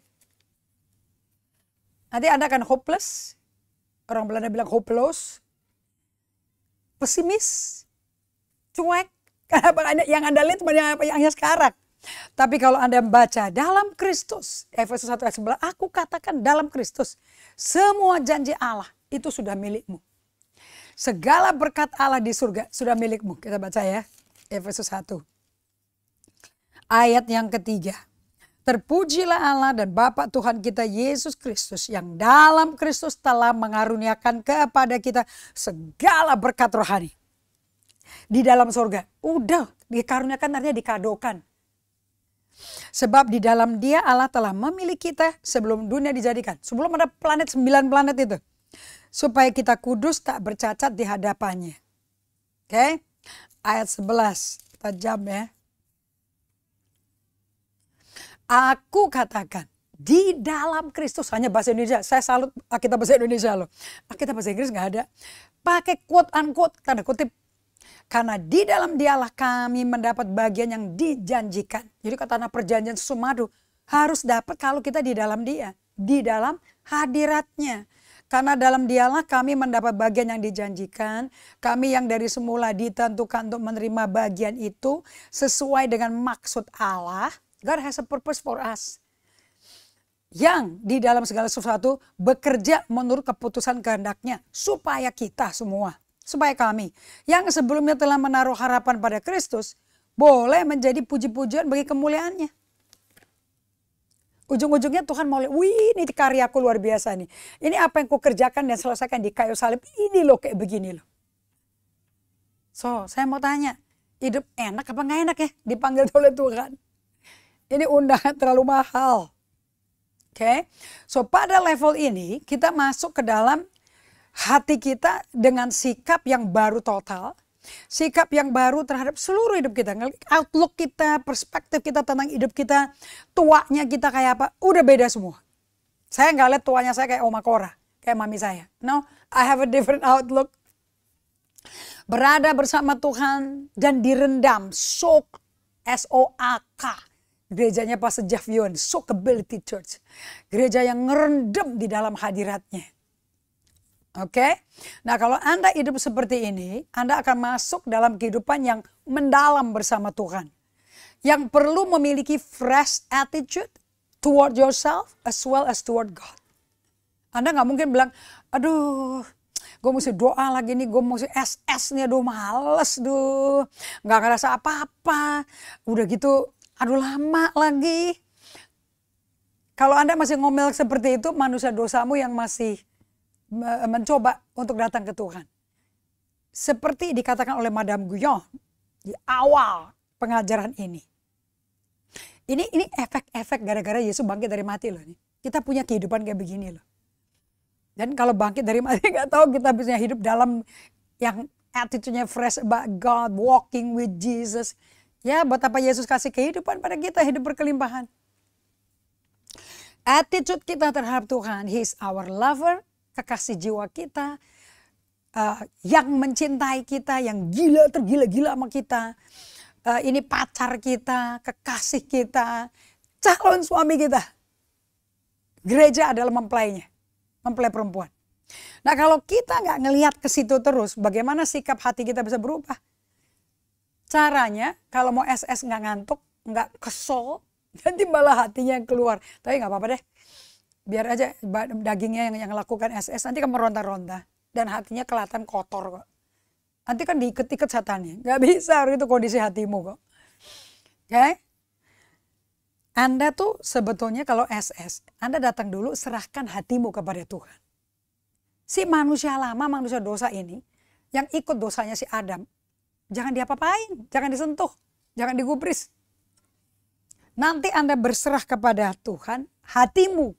Nanti Anda akan hopeless. Orang Belanda bilang hopeless. Pesimis cuek, karena yang Anda lihat cuma yang, yang sekarang. Tapi kalau Anda baca dalam Kristus, Efesus 1 ayat 11, aku katakan dalam Kristus, semua janji Allah itu sudah milikmu. Segala berkat Allah di surga sudah milikmu. Kita baca ya, Efesus 1. Ayat yang ketiga. Terpujilah Allah dan Bapa Tuhan kita Yesus Kristus yang dalam Kristus telah mengaruniakan kepada kita segala berkat rohani di dalam surga. Udah, dikaruniakan artinya dikadokan. Sebab di dalam dia Allah telah memilih kita sebelum dunia dijadikan. Sebelum ada planet, sembilan planet itu. Supaya kita kudus tak bercacat di hadapannya. Oke, okay? ayat 11, kita jam ya. Aku katakan, di dalam Kristus hanya bahasa Indonesia. Saya salut kita bahasa Indonesia loh. kita bahasa Inggris nggak ada. Pakai quote unquote tanda kutip karena di dalam dialah kami mendapat bagian yang dijanjikan. Jadi kata anak perjanjian Sumadu harus dapat kalau kita di dalam dia. Di dalam hadiratnya. Karena dalam dialah kami mendapat bagian yang dijanjikan. Kami yang dari semula ditentukan untuk menerima bagian itu sesuai dengan maksud Allah. God has a purpose for us. Yang di dalam segala sesuatu bekerja menurut keputusan kehendaknya. Supaya kita semua supaya kami yang sebelumnya telah menaruh harapan pada Kristus boleh menjadi puji-pujian bagi kemuliaannya. Ujung-ujungnya Tuhan mau, lihat wih ini karyaku luar biasa nih. Ini apa yang kerjakan dan selesaikan di kayu salib, ini loh kayak begini loh. So, saya mau tanya, hidup enak apa nggak enak ya dipanggil oleh Tuhan? Ini undangan terlalu mahal. Oke, okay? so pada level ini kita masuk ke dalam hati kita dengan sikap yang baru total, sikap yang baru terhadap seluruh hidup kita. Outlook kita, perspektif kita tentang hidup kita, tuanya kita kayak apa, udah beda semua. Saya nggak lihat tuanya saya kayak Oma kora, kayak mami saya. No, I have a different outlook. Berada bersama Tuhan dan direndam, sok, S-O-A-K, gerejanya Pastor Javion, Soakability Church. Gereja yang ngerendam di dalam hadiratnya Oke. Okay? Nah, kalau Anda hidup seperti ini, Anda akan masuk dalam kehidupan yang mendalam bersama Tuhan. Yang perlu memiliki fresh attitude toward yourself as well as toward God. Anda nggak mungkin bilang, aduh gue mesti doa lagi nih, gue mesti SS nih, aduh males duh, nggak ngerasa apa-apa, udah gitu, aduh lama lagi. Kalau Anda masih ngomel seperti itu, manusia dosamu yang masih mencoba untuk datang ke Tuhan. Seperti dikatakan oleh Madame Guyon di awal pengajaran ini. Ini ini efek-efek gara-gara Yesus bangkit dari mati loh nih. Kita punya kehidupan kayak begini loh. Dan kalau bangkit dari mati nggak tahu kita bisa hidup dalam yang attitude-nya fresh about God, walking with Jesus. Ya buat apa Yesus kasih kehidupan pada kita hidup berkelimpahan. Attitude kita terhadap Tuhan, He is our lover, kekasih jiwa kita uh, yang mencintai kita, yang gila tergila-gila sama kita. Uh, ini pacar kita, kekasih kita, calon suami kita. Gereja adalah mempelainya, mempelai perempuan. Nah kalau kita nggak ngelihat ke situ terus, bagaimana sikap hati kita bisa berubah? Caranya kalau mau SS nggak ngantuk, nggak kesel, nanti malah hatinya yang keluar. Tapi nggak apa-apa deh, biar aja dagingnya yang yang lakukan SS nanti kan meronta-ronta dan hatinya kelihatan kotor kok nanti kan diiket-iket setannya nggak bisa itu kondisi hatimu kok oke ya? okay? anda tuh sebetulnya kalau SS anda datang dulu serahkan hatimu kepada Tuhan si manusia lama manusia dosa ini yang ikut dosanya si Adam jangan diapa-apain jangan disentuh jangan digubris nanti anda berserah kepada Tuhan hatimu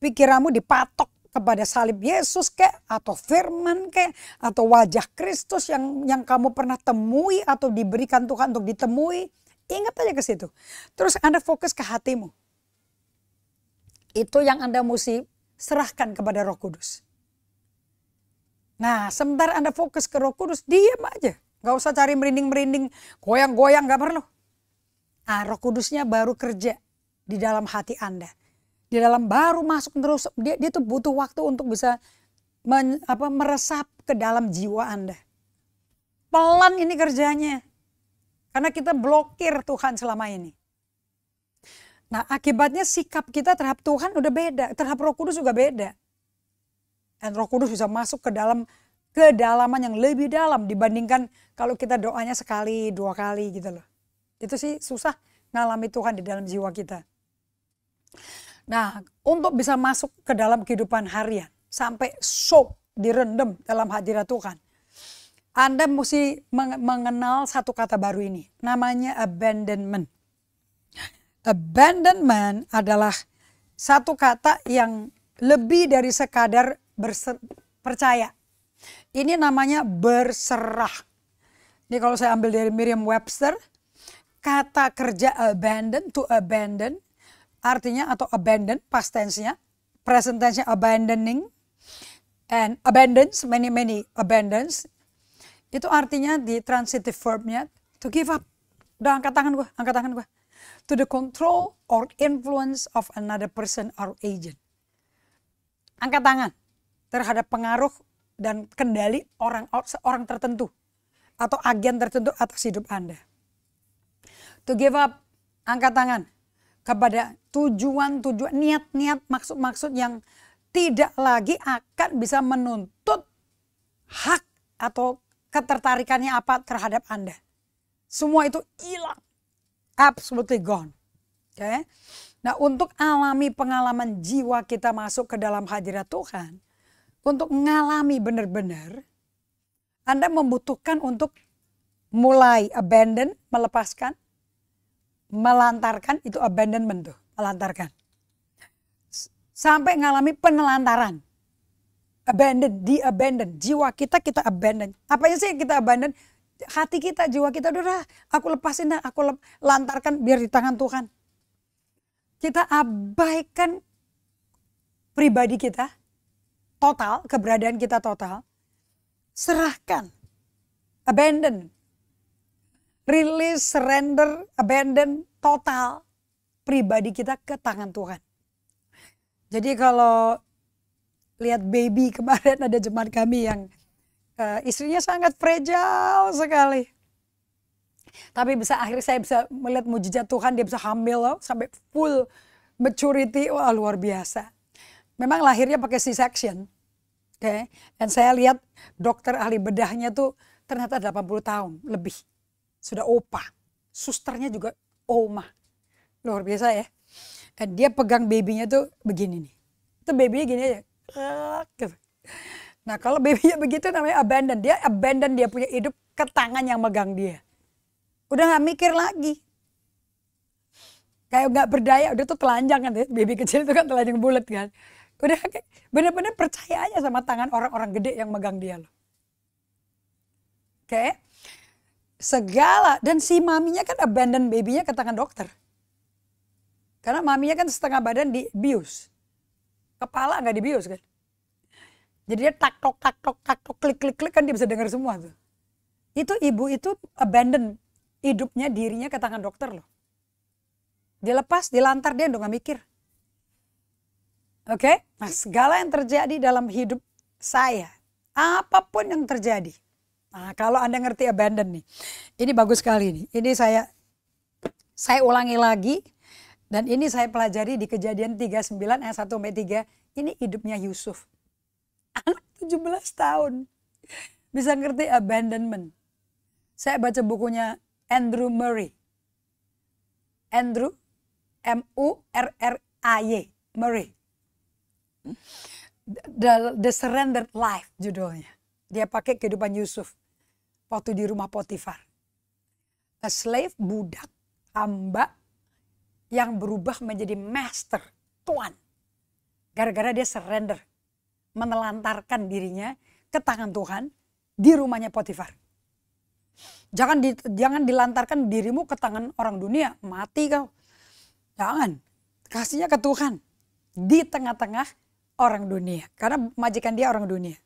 pikiranmu dipatok kepada salib Yesus ke atau firman ke atau wajah Kristus yang yang kamu pernah temui atau diberikan Tuhan untuk ditemui ingat aja ke situ terus Anda fokus ke hatimu itu yang Anda mesti serahkan kepada Roh Kudus nah sebentar Anda fokus ke Roh Kudus diam aja nggak usah cari merinding-merinding goyang-goyang nggak perlu nah Roh Kudusnya baru kerja di dalam hati Anda di dalam baru masuk terus dia dia tuh butuh waktu untuk bisa men, apa meresap ke dalam jiwa Anda. Pelan ini kerjanya. Karena kita blokir Tuhan selama ini. Nah, akibatnya sikap kita terhadap Tuhan udah beda, terhadap Roh Kudus juga beda. Dan Roh Kudus bisa masuk ke dalam kedalaman yang lebih dalam dibandingkan kalau kita doanya sekali, dua kali gitu loh. Itu sih susah ngalami Tuhan di dalam jiwa kita. Nah, untuk bisa masuk ke dalam kehidupan harian, sampai sok direndam dalam hadirat Tuhan. Anda mesti mengenal satu kata baru ini, namanya abandonment. Abandonment adalah satu kata yang lebih dari sekadar berser, percaya. Ini namanya berserah. Ini kalau saya ambil dari Miriam Webster, kata kerja abandon to abandon artinya atau abandon past tense-nya, present tense-nya abandoning and abandons many many abandons itu artinya di transitive verb-nya to give up. Udah angkat tangan gua, angkat tangan gua. To the control or influence of another person or agent. Angkat tangan terhadap pengaruh dan kendali orang orang tertentu atau agen tertentu atas hidup Anda. To give up, angkat tangan kepada tujuan-tujuan, niat-niat, maksud-maksud yang tidak lagi akan bisa menuntut hak atau ketertarikannya apa terhadap Anda. Semua itu hilang. Absolutely gone. Oke. Okay? Nah, untuk alami pengalaman jiwa kita masuk ke dalam hadirat Tuhan, untuk mengalami benar-benar, Anda membutuhkan untuk mulai abandon, melepaskan, melantarkan, itu abandonment tuh lantarkan Sampai mengalami penelantaran. Abandon, di abandon. Jiwa kita kita abandon. Apa sih kita abandon? Hati kita, jiwa kita, udah aku lepasin dah, aku lep, lantarkan biar di tangan Tuhan. Kita abaikan pribadi kita, total, keberadaan kita total. Serahkan, abandon, release, surrender, abandon, total pribadi kita ke tangan Tuhan. Jadi kalau lihat baby kemarin ada jemaat kami yang uh, istrinya sangat fragile sekali. Tapi bisa akhirnya saya bisa melihat mujizat Tuhan dia bisa hamil loh sampai full maturity wah luar biasa. Memang lahirnya pakai C-section. Oke. Okay? Dan saya lihat dokter ahli bedahnya tuh ternyata 80 tahun lebih. Sudah opa. Susternya juga oma luar biasa ya Dan eh, dia pegang babynya tuh begini nih itu babynya gini aja gitu. nah kalau babynya begitu namanya abandon dia abandon dia punya hidup ke tangan yang megang dia udah gak mikir lagi kayak gak berdaya udah tuh telanjang kan baby kecil itu kan telanjang bulat kan udah bener-bener percaya aja sama tangan orang-orang gede yang megang dia loh oke okay? segala dan si maminya kan abandon babynya ke tangan dokter karena maminya kan setengah badan dibius. Kepala nggak dibius kan. Jadi dia tak tok tak tok tak tok klik klik klik kan dia bisa dengar semua tuh. Itu ibu itu abandon hidupnya dirinya ke tangan dokter loh. Dia lepas, dilantar dia udah gak mikir. Oke, okay? nah segala yang terjadi dalam hidup saya, apapun yang terjadi. Nah, kalau Anda ngerti abandon nih, ini bagus sekali nih. Ini saya saya ulangi lagi dan ini saya pelajari di kejadian 39 ayat 1 sampai 3. Ini hidupnya Yusuf. Anak 17 tahun. Bisa ngerti abandonment. Saya baca bukunya Andrew Murray. Andrew M U R R A Y Murray. The, The Surrendered Life judulnya. Dia pakai kehidupan Yusuf waktu di rumah Potifar. A slave, budak, hamba, yang berubah menjadi master, tuan. Gara-gara dia surrender, menelantarkan dirinya ke tangan Tuhan di rumahnya Potifar. Jangan di, jangan dilantarkan dirimu ke tangan orang dunia, mati kau. Jangan. Kasihnya ke Tuhan di tengah-tengah orang dunia karena majikan dia orang dunia.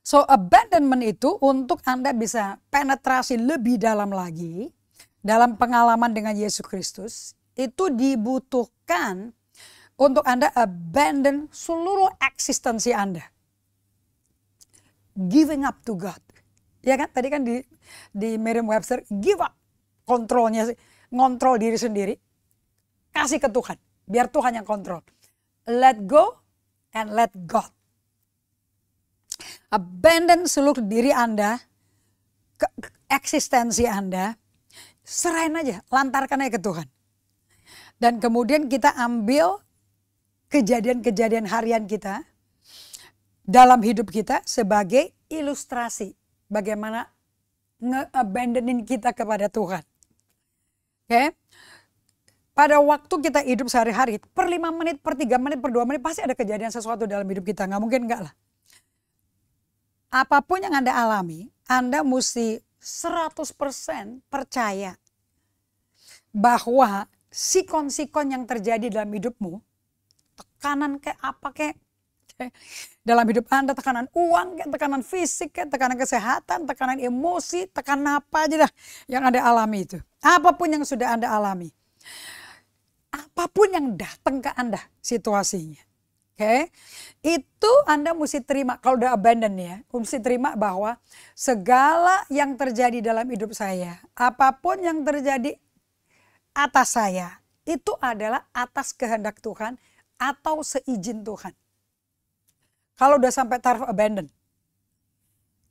So abandonment itu untuk Anda bisa penetrasi lebih dalam lagi dalam pengalaman dengan Yesus Kristus itu dibutuhkan untuk Anda abandon seluruh eksistensi Anda. Giving up to God. Ya kan tadi kan di di Merriam Webster give up kontrolnya ngontrol diri sendiri. Kasih ke Tuhan, biar Tuhan yang kontrol. Let go and let God. Abandon seluruh diri Anda, eksistensi Anda serahin aja, lantarkan aja ke Tuhan. Dan kemudian kita ambil kejadian-kejadian harian kita dalam hidup kita sebagai ilustrasi bagaimana nge-abandonin kita kepada Tuhan. Oke. Okay? Pada waktu kita hidup sehari-hari, per lima menit, per tiga menit, per dua menit pasti ada kejadian sesuatu dalam hidup kita. Nggak mungkin enggak lah. Apapun yang Anda alami, Anda mesti 100% percaya bahwa sikon-sikon yang terjadi dalam hidupmu, tekanan kayak apa kayak dalam hidup Anda, tekanan uang, kayak, tekanan fisik, kayak, tekanan kesehatan, tekanan emosi, tekanan apa aja dah yang Anda alami itu. Apapun yang sudah Anda alami. Apapun yang datang ke Anda situasinya. Oke, okay? itu Anda mesti terima, kalau udah abandon ya, mesti terima bahwa segala yang terjadi dalam hidup saya, apapun yang terjadi atas saya, itu adalah atas kehendak Tuhan atau seizin Tuhan. Kalau udah sampai taraf abandon,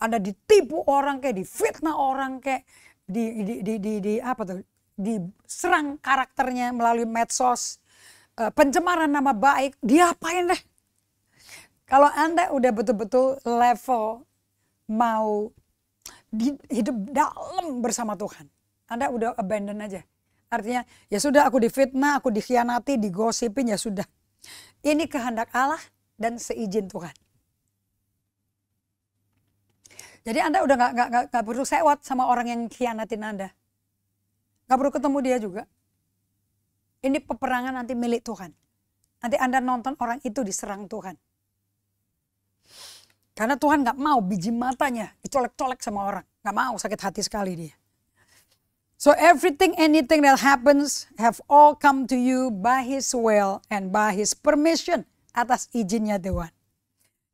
Anda ditipu orang kayak, difitnah orang kayak, di, di, di, di, di apa tuh, diserang karakternya melalui medsos, Eh, pencemaran nama baik, diapain deh? Kalau Anda udah betul-betul level mau di, hidup dalam bersama Tuhan. Anda udah abandon aja. Artinya, ya sudah aku difitnah, aku dikhianati, digosipin, ya sudah. Ini kehendak Allah dan seizin Tuhan. Jadi Anda udah gak, perlu sewot sama orang yang khianatin Anda. Gak perlu ketemu dia juga. Ini peperangan nanti milik Tuhan. Nanti Anda nonton orang itu diserang Tuhan. Karena Tuhan gak mau biji matanya dicolek-colek sama orang. Gak mau sakit hati sekali dia. So everything, anything that happens have all come to you by His will and by His permission. Atas izinnya Tuhan.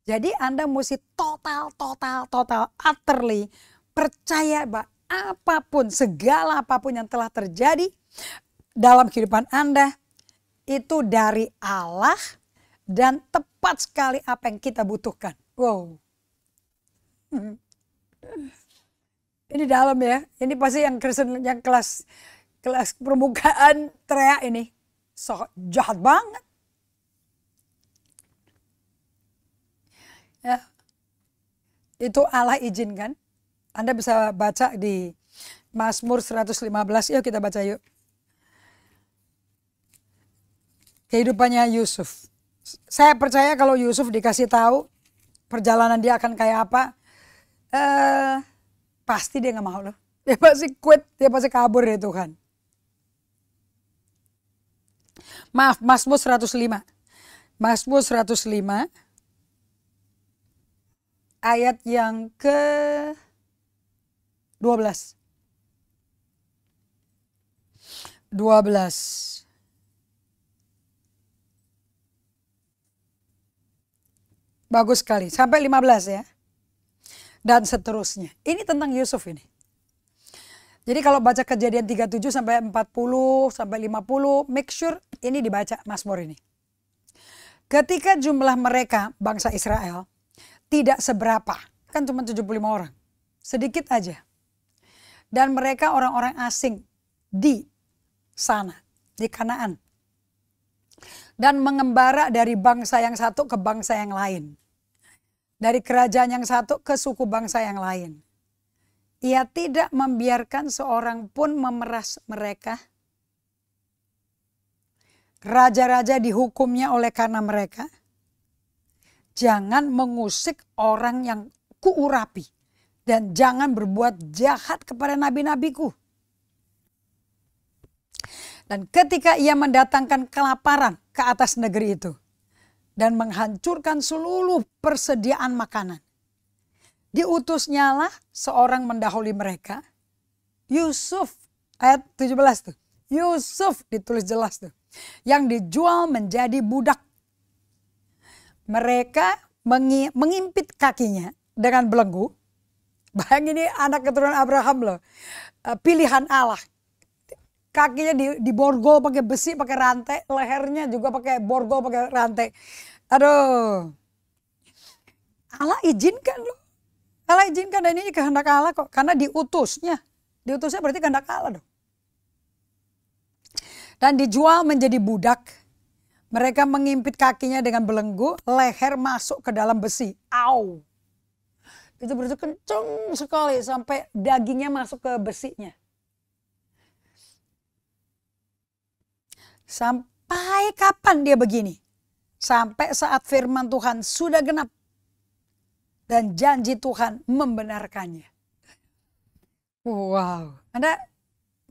Jadi Anda mesti total, total, total, utterly percaya bahwa apapun, segala apapun yang telah terjadi, dalam kehidupan Anda itu dari Allah dan tepat sekali apa yang kita butuhkan. Wow. Hmm. Ini dalam ya. Ini pasti yang Kristen yang kelas kelas permukaan teriak ini. So, jahat banget. Ya. Itu Allah izinkan. Anda bisa baca di Mazmur 115. Yuk kita baca yuk. kehidupannya Yusuf. Saya percaya kalau Yusuf dikasih tahu perjalanan dia akan kayak apa, eh, pasti dia nggak mau loh. Dia pasti quit, dia pasti kabur ya Tuhan. Maaf, Mazmur 105. Mazmur 105 ayat yang ke 12. 12. Bagus sekali. Sampai 15 ya. Dan seterusnya. Ini tentang Yusuf ini. Jadi kalau baca kejadian 37 sampai 40 sampai 50, make sure ini dibaca Mazmur ini. Ketika jumlah mereka bangsa Israel tidak seberapa, kan cuma 75 orang. Sedikit aja. Dan mereka orang-orang asing di sana, di Kanaan. Dan mengembara dari bangsa yang satu ke bangsa yang lain dari kerajaan yang satu ke suku bangsa yang lain. Ia tidak membiarkan seorang pun memeras mereka. Raja-raja dihukumnya oleh karena mereka. Jangan mengusik orang yang kuurapi. Dan jangan berbuat jahat kepada nabi-nabiku. Dan ketika ia mendatangkan kelaparan ke atas negeri itu dan menghancurkan seluruh persediaan makanan. Diutusnyalah seorang mendahului mereka, Yusuf ayat 17 tuh. Yusuf ditulis jelas tuh. Yang dijual menjadi budak. Mereka mengi mengimpit kakinya dengan belenggu. Bayangin ini anak keturunan Abraham loh. Eh, pilihan Allah kakinya di, di borgol pakai besi pakai rantai lehernya juga pakai borgol pakai rantai aduh Allah izinkan lo Allah izinkan dan ini kehendak Allah kok karena diutusnya diutusnya berarti kehendak Allah dong dan dijual menjadi budak mereka mengimpit kakinya dengan belenggu leher masuk ke dalam besi au itu berarti kenceng sekali sampai dagingnya masuk ke besinya Sampai kapan dia begini? Sampai saat firman Tuhan sudah genap dan janji Tuhan membenarkannya. Wow, Anda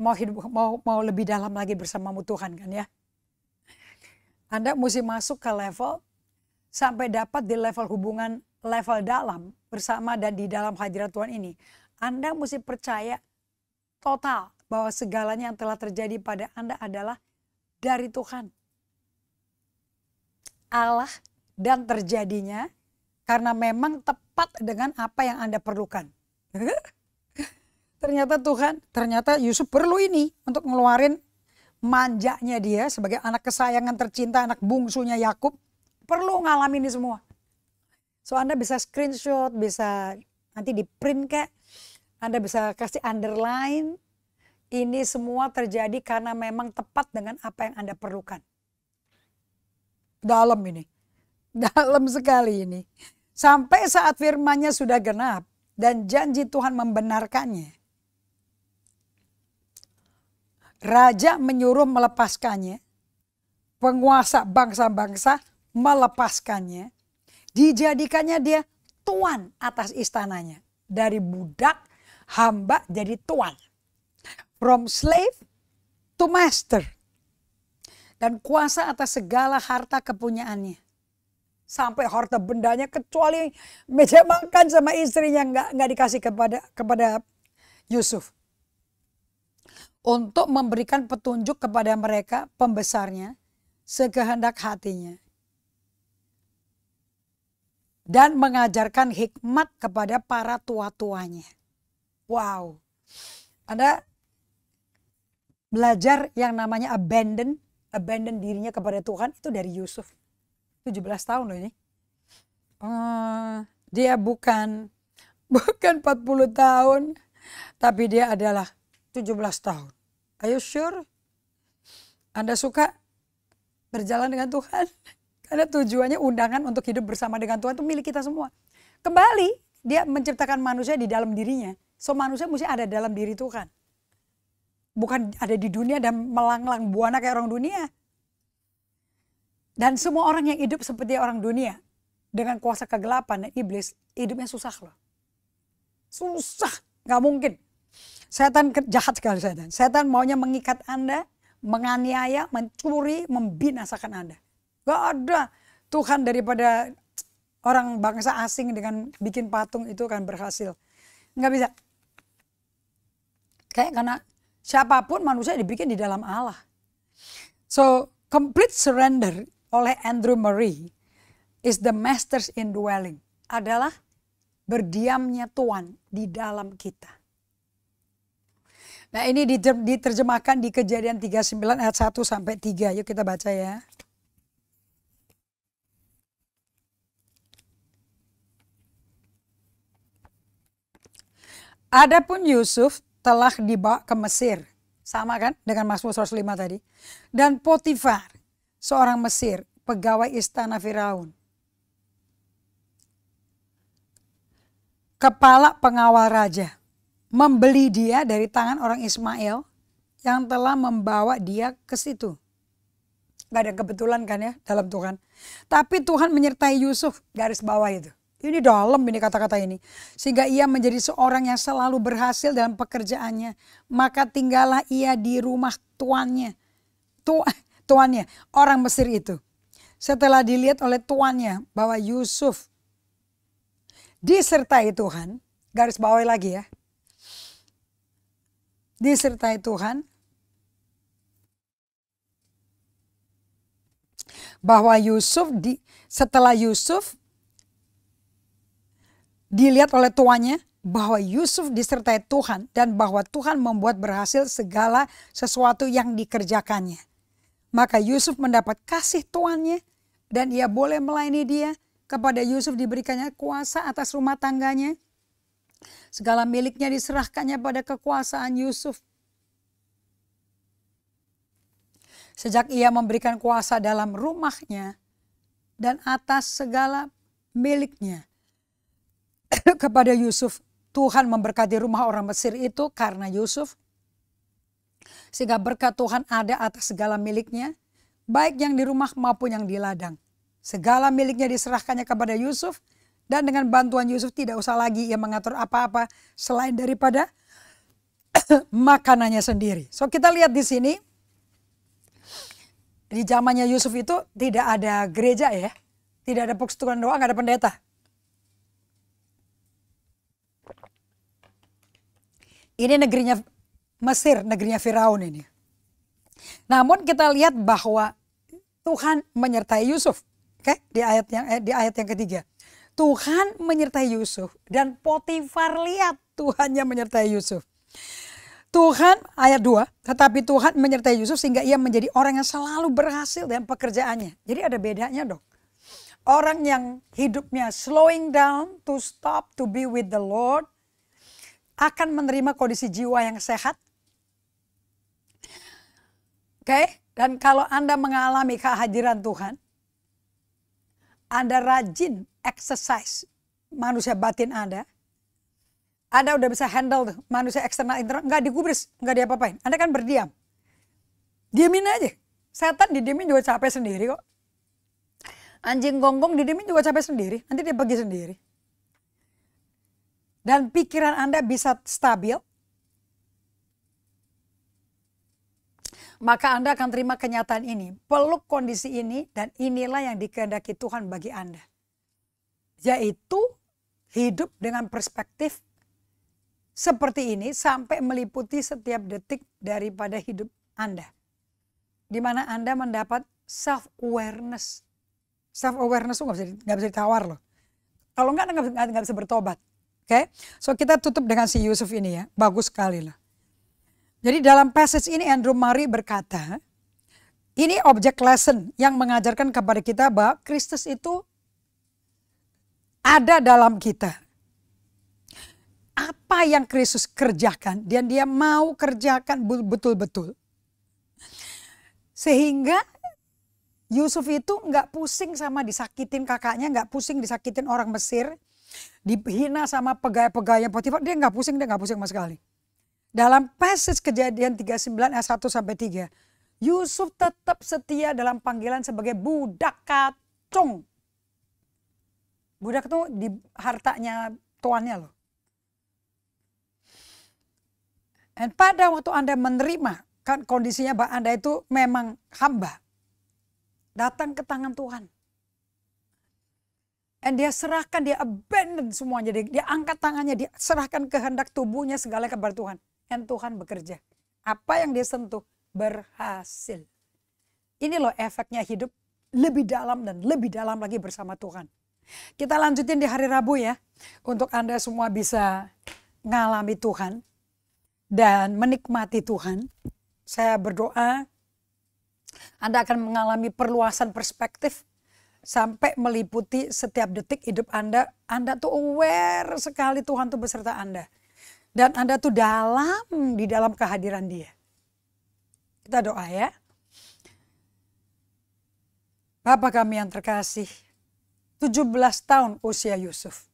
mau hidup mau mau lebih dalam lagi bersamamu Tuhan kan ya? Anda mesti masuk ke level sampai dapat di level hubungan level dalam bersama dan di dalam hadirat Tuhan ini. Anda mesti percaya total bahwa segalanya yang telah terjadi pada Anda adalah dari Tuhan. Allah dan terjadinya karena memang tepat dengan apa yang Anda perlukan. ternyata Tuhan, ternyata Yusuf perlu ini untuk ngeluarin manjanya dia sebagai anak kesayangan tercinta, anak bungsunya Yakub perlu ngalami ini semua. So Anda bisa screenshot, bisa nanti di print kayak Anda bisa kasih underline ini semua terjadi karena memang tepat dengan apa yang Anda perlukan. Dalam ini. Dalam sekali ini. Sampai saat firmannya sudah genap dan janji Tuhan membenarkannya. Raja menyuruh melepaskannya. Penguasa bangsa-bangsa melepaskannya. Dijadikannya dia tuan atas istananya. Dari budak, hamba jadi tuan from slave to master. Dan kuasa atas segala harta kepunyaannya. Sampai harta bendanya kecuali meja makan sama istrinya nggak nggak dikasih kepada kepada Yusuf. Untuk memberikan petunjuk kepada mereka pembesarnya sekehendak hatinya. Dan mengajarkan hikmat kepada para tua-tuanya. Wow. Anda belajar yang namanya abandon, abandon dirinya kepada Tuhan itu dari Yusuf. 17 tahun loh ini. Uh, dia bukan bukan 40 tahun, tapi dia adalah 17 tahun. Are you sure? Anda suka berjalan dengan Tuhan? Karena tujuannya undangan untuk hidup bersama dengan Tuhan itu milik kita semua. Kembali, dia menciptakan manusia di dalam dirinya. So manusia mesti ada dalam diri Tuhan bukan ada di dunia dan melanglang buana kayak orang dunia. Dan semua orang yang hidup seperti orang dunia dengan kuasa kegelapan dan iblis hidupnya susah loh. Susah, nggak mungkin. Setan jahat sekali setan. Setan maunya mengikat Anda, menganiaya, mencuri, membinasakan Anda. Gak ada Tuhan daripada orang bangsa asing dengan bikin patung itu akan berhasil. Nggak bisa. Kayak karena Siapapun manusia dibikin di dalam Allah. So, complete surrender oleh Andrew Murray is the master's indwelling. Adalah berdiamnya Tuhan di dalam kita. Nah ini diterjemahkan di kejadian 39 ayat 1 sampai 3. Yuk kita baca ya. Adapun Yusuf telah dibawa ke Mesir. Sama kan dengan Mazmur 105 tadi. Dan Potifar, seorang Mesir, pegawai istana Firaun. Kepala pengawal raja membeli dia dari tangan orang Ismail yang telah membawa dia ke situ. Gak ada kebetulan kan ya dalam Tuhan. Tapi Tuhan menyertai Yusuf garis bawah itu. Ini dalam ini kata-kata ini. Sehingga ia menjadi seorang yang selalu berhasil dalam pekerjaannya. Maka tinggallah ia di rumah tuannya. Tu, tuannya, orang Mesir itu. Setelah dilihat oleh tuannya bahwa Yusuf disertai Tuhan. Garis bawah lagi ya. Disertai Tuhan. Bahwa Yusuf di, setelah Yusuf dilihat oleh tuannya bahwa Yusuf disertai Tuhan dan bahwa Tuhan membuat berhasil segala sesuatu yang dikerjakannya. Maka Yusuf mendapat kasih tuannya dan ia boleh melayani dia. Kepada Yusuf diberikannya kuasa atas rumah tangganya. Segala miliknya diserahkannya pada kekuasaan Yusuf. Sejak ia memberikan kuasa dalam rumahnya dan atas segala miliknya kepada Yusuf. Tuhan memberkati rumah orang Mesir itu karena Yusuf. Sehingga berkat Tuhan ada atas segala miliknya, baik yang di rumah maupun yang di ladang. Segala miliknya diserahkannya kepada Yusuf dan dengan bantuan Yusuf tidak usah lagi ia mengatur apa-apa selain daripada makanannya sendiri. So kita lihat di sini di zamannya Yusuf itu tidak ada gereja ya, tidak ada persekutuan doa, nggak ada pendeta. Ini negerinya Mesir, negerinya Firaun ini. Namun kita lihat bahwa Tuhan menyertai Yusuf, okay? di ayat yang eh, di ayat yang ketiga. Tuhan menyertai Yusuf dan Potifar lihat Tuhan yang menyertai Yusuf. Tuhan ayat 2, tetapi Tuhan menyertai Yusuf sehingga ia menjadi orang yang selalu berhasil dalam pekerjaannya. Jadi ada bedanya dong. Orang yang hidupnya slowing down to stop to be with the Lord akan menerima kondisi jiwa yang sehat. Oke, okay? dan kalau Anda mengalami kehadiran Tuhan, Anda rajin exercise manusia batin Anda, Anda udah bisa handle manusia eksternal internal, nggak digubris, nggak diapa-apain. Anda kan berdiam. Diemin aja. Setan didiamin juga capek sendiri kok. Anjing gonggong didiamin juga capek sendiri, nanti dia pergi sendiri dan pikiran Anda bisa stabil, maka Anda akan terima kenyataan ini. Peluk kondisi ini dan inilah yang dikehendaki Tuhan bagi Anda. Yaitu hidup dengan perspektif seperti ini sampai meliputi setiap detik daripada hidup Anda. Di mana Anda mendapat self-awareness. Self-awareness itu nggak bisa, nggak bisa ditawar loh. Kalau nggak, nggak bisa bertobat. Oke, okay? so kita tutup dengan si Yusuf ini ya, bagus sekali lah. Jadi dalam passage ini Andrew Murray berkata, ini objek lesson yang mengajarkan kepada kita bahwa Kristus itu ada dalam kita. Apa yang Kristus kerjakan dan dia mau kerjakan betul-betul. Sehingga Yusuf itu nggak pusing sama disakitin kakaknya, nggak pusing disakitin orang Mesir dihina sama pegawai-pegawai Potifar, dia nggak pusing, dia nggak pusing sama sekali. Dalam passage kejadian 39 ayat 1 sampai 3, Yusuf tetap setia dalam panggilan sebagai budak kacung. Budak itu di hartanya tuannya loh. Dan pada waktu Anda menerima, kan kondisinya bahwa Anda itu memang hamba. Datang ke tangan Tuhan. And dia serahkan, dia abandon semuanya. Dia, dia angkat tangannya, dia serahkan kehendak tubuhnya segala kepada Tuhan. Dan Tuhan bekerja. Apa yang dia sentuh berhasil. Ini loh efeknya hidup lebih dalam dan lebih dalam lagi bersama Tuhan. Kita lanjutin di hari Rabu ya. Untuk Anda semua bisa ngalami Tuhan dan menikmati Tuhan. Saya berdoa Anda akan mengalami perluasan perspektif sampai meliputi setiap detik hidup Anda. Anda tuh aware sekali Tuhan tuh beserta Anda. Dan Anda tuh dalam di dalam kehadiran dia. Kita doa ya. Bapak kami yang terkasih, 17 tahun usia Yusuf.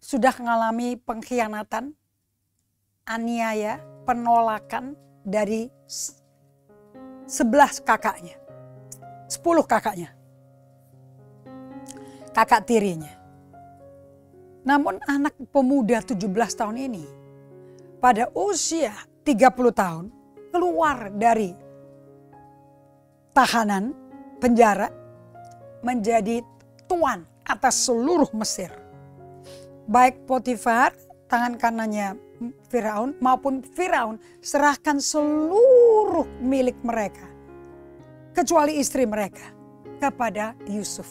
Sudah mengalami pengkhianatan, aniaya, penolakan dari 11 kakaknya. 10 kakaknya kakak tirinya. Namun anak pemuda 17 tahun ini pada usia 30 tahun keluar dari tahanan penjara menjadi tuan atas seluruh Mesir. Baik Potifar, tangan kanannya Firaun maupun Firaun serahkan seluruh milik mereka kecuali istri mereka kepada Yusuf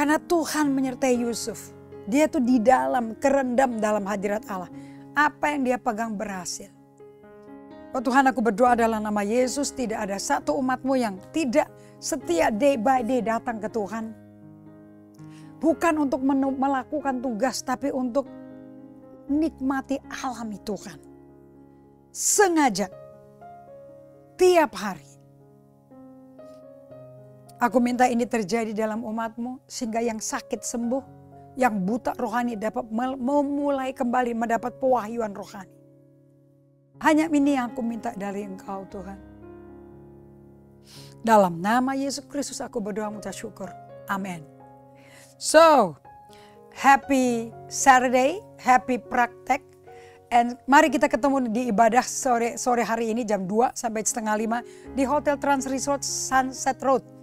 karena Tuhan menyertai Yusuf. Dia tuh di dalam, kerendam dalam hadirat Allah. Apa yang dia pegang berhasil. Oh Tuhan aku berdoa dalam nama Yesus tidak ada satu umatmu yang tidak setia day by day datang ke Tuhan. Bukan untuk melakukan tugas tapi untuk nikmati alami Tuhan. Sengaja tiap hari Aku minta ini terjadi dalam umatmu sehingga yang sakit sembuh, yang buta rohani dapat memulai kembali mendapat pewahyuan rohani. Hanya ini yang aku minta dari engkau Tuhan. Dalam nama Yesus Kristus aku berdoa mengucap syukur. Amin. So, happy Saturday, happy praktek. And mari kita ketemu di ibadah sore sore hari ini jam 2 sampai setengah 5 di Hotel Trans Resort Sunset Road.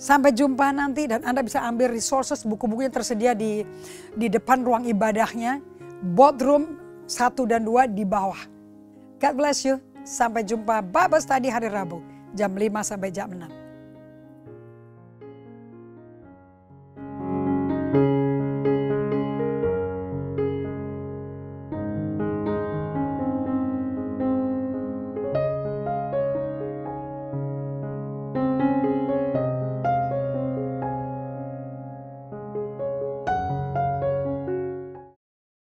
Sampai jumpa nanti dan Anda bisa ambil resources buku-buku yang tersedia di di depan ruang ibadahnya. Boardroom 1 dan 2 di bawah. God bless you. Sampai jumpa Bible tadi hari Rabu jam 5 sampai jam 6.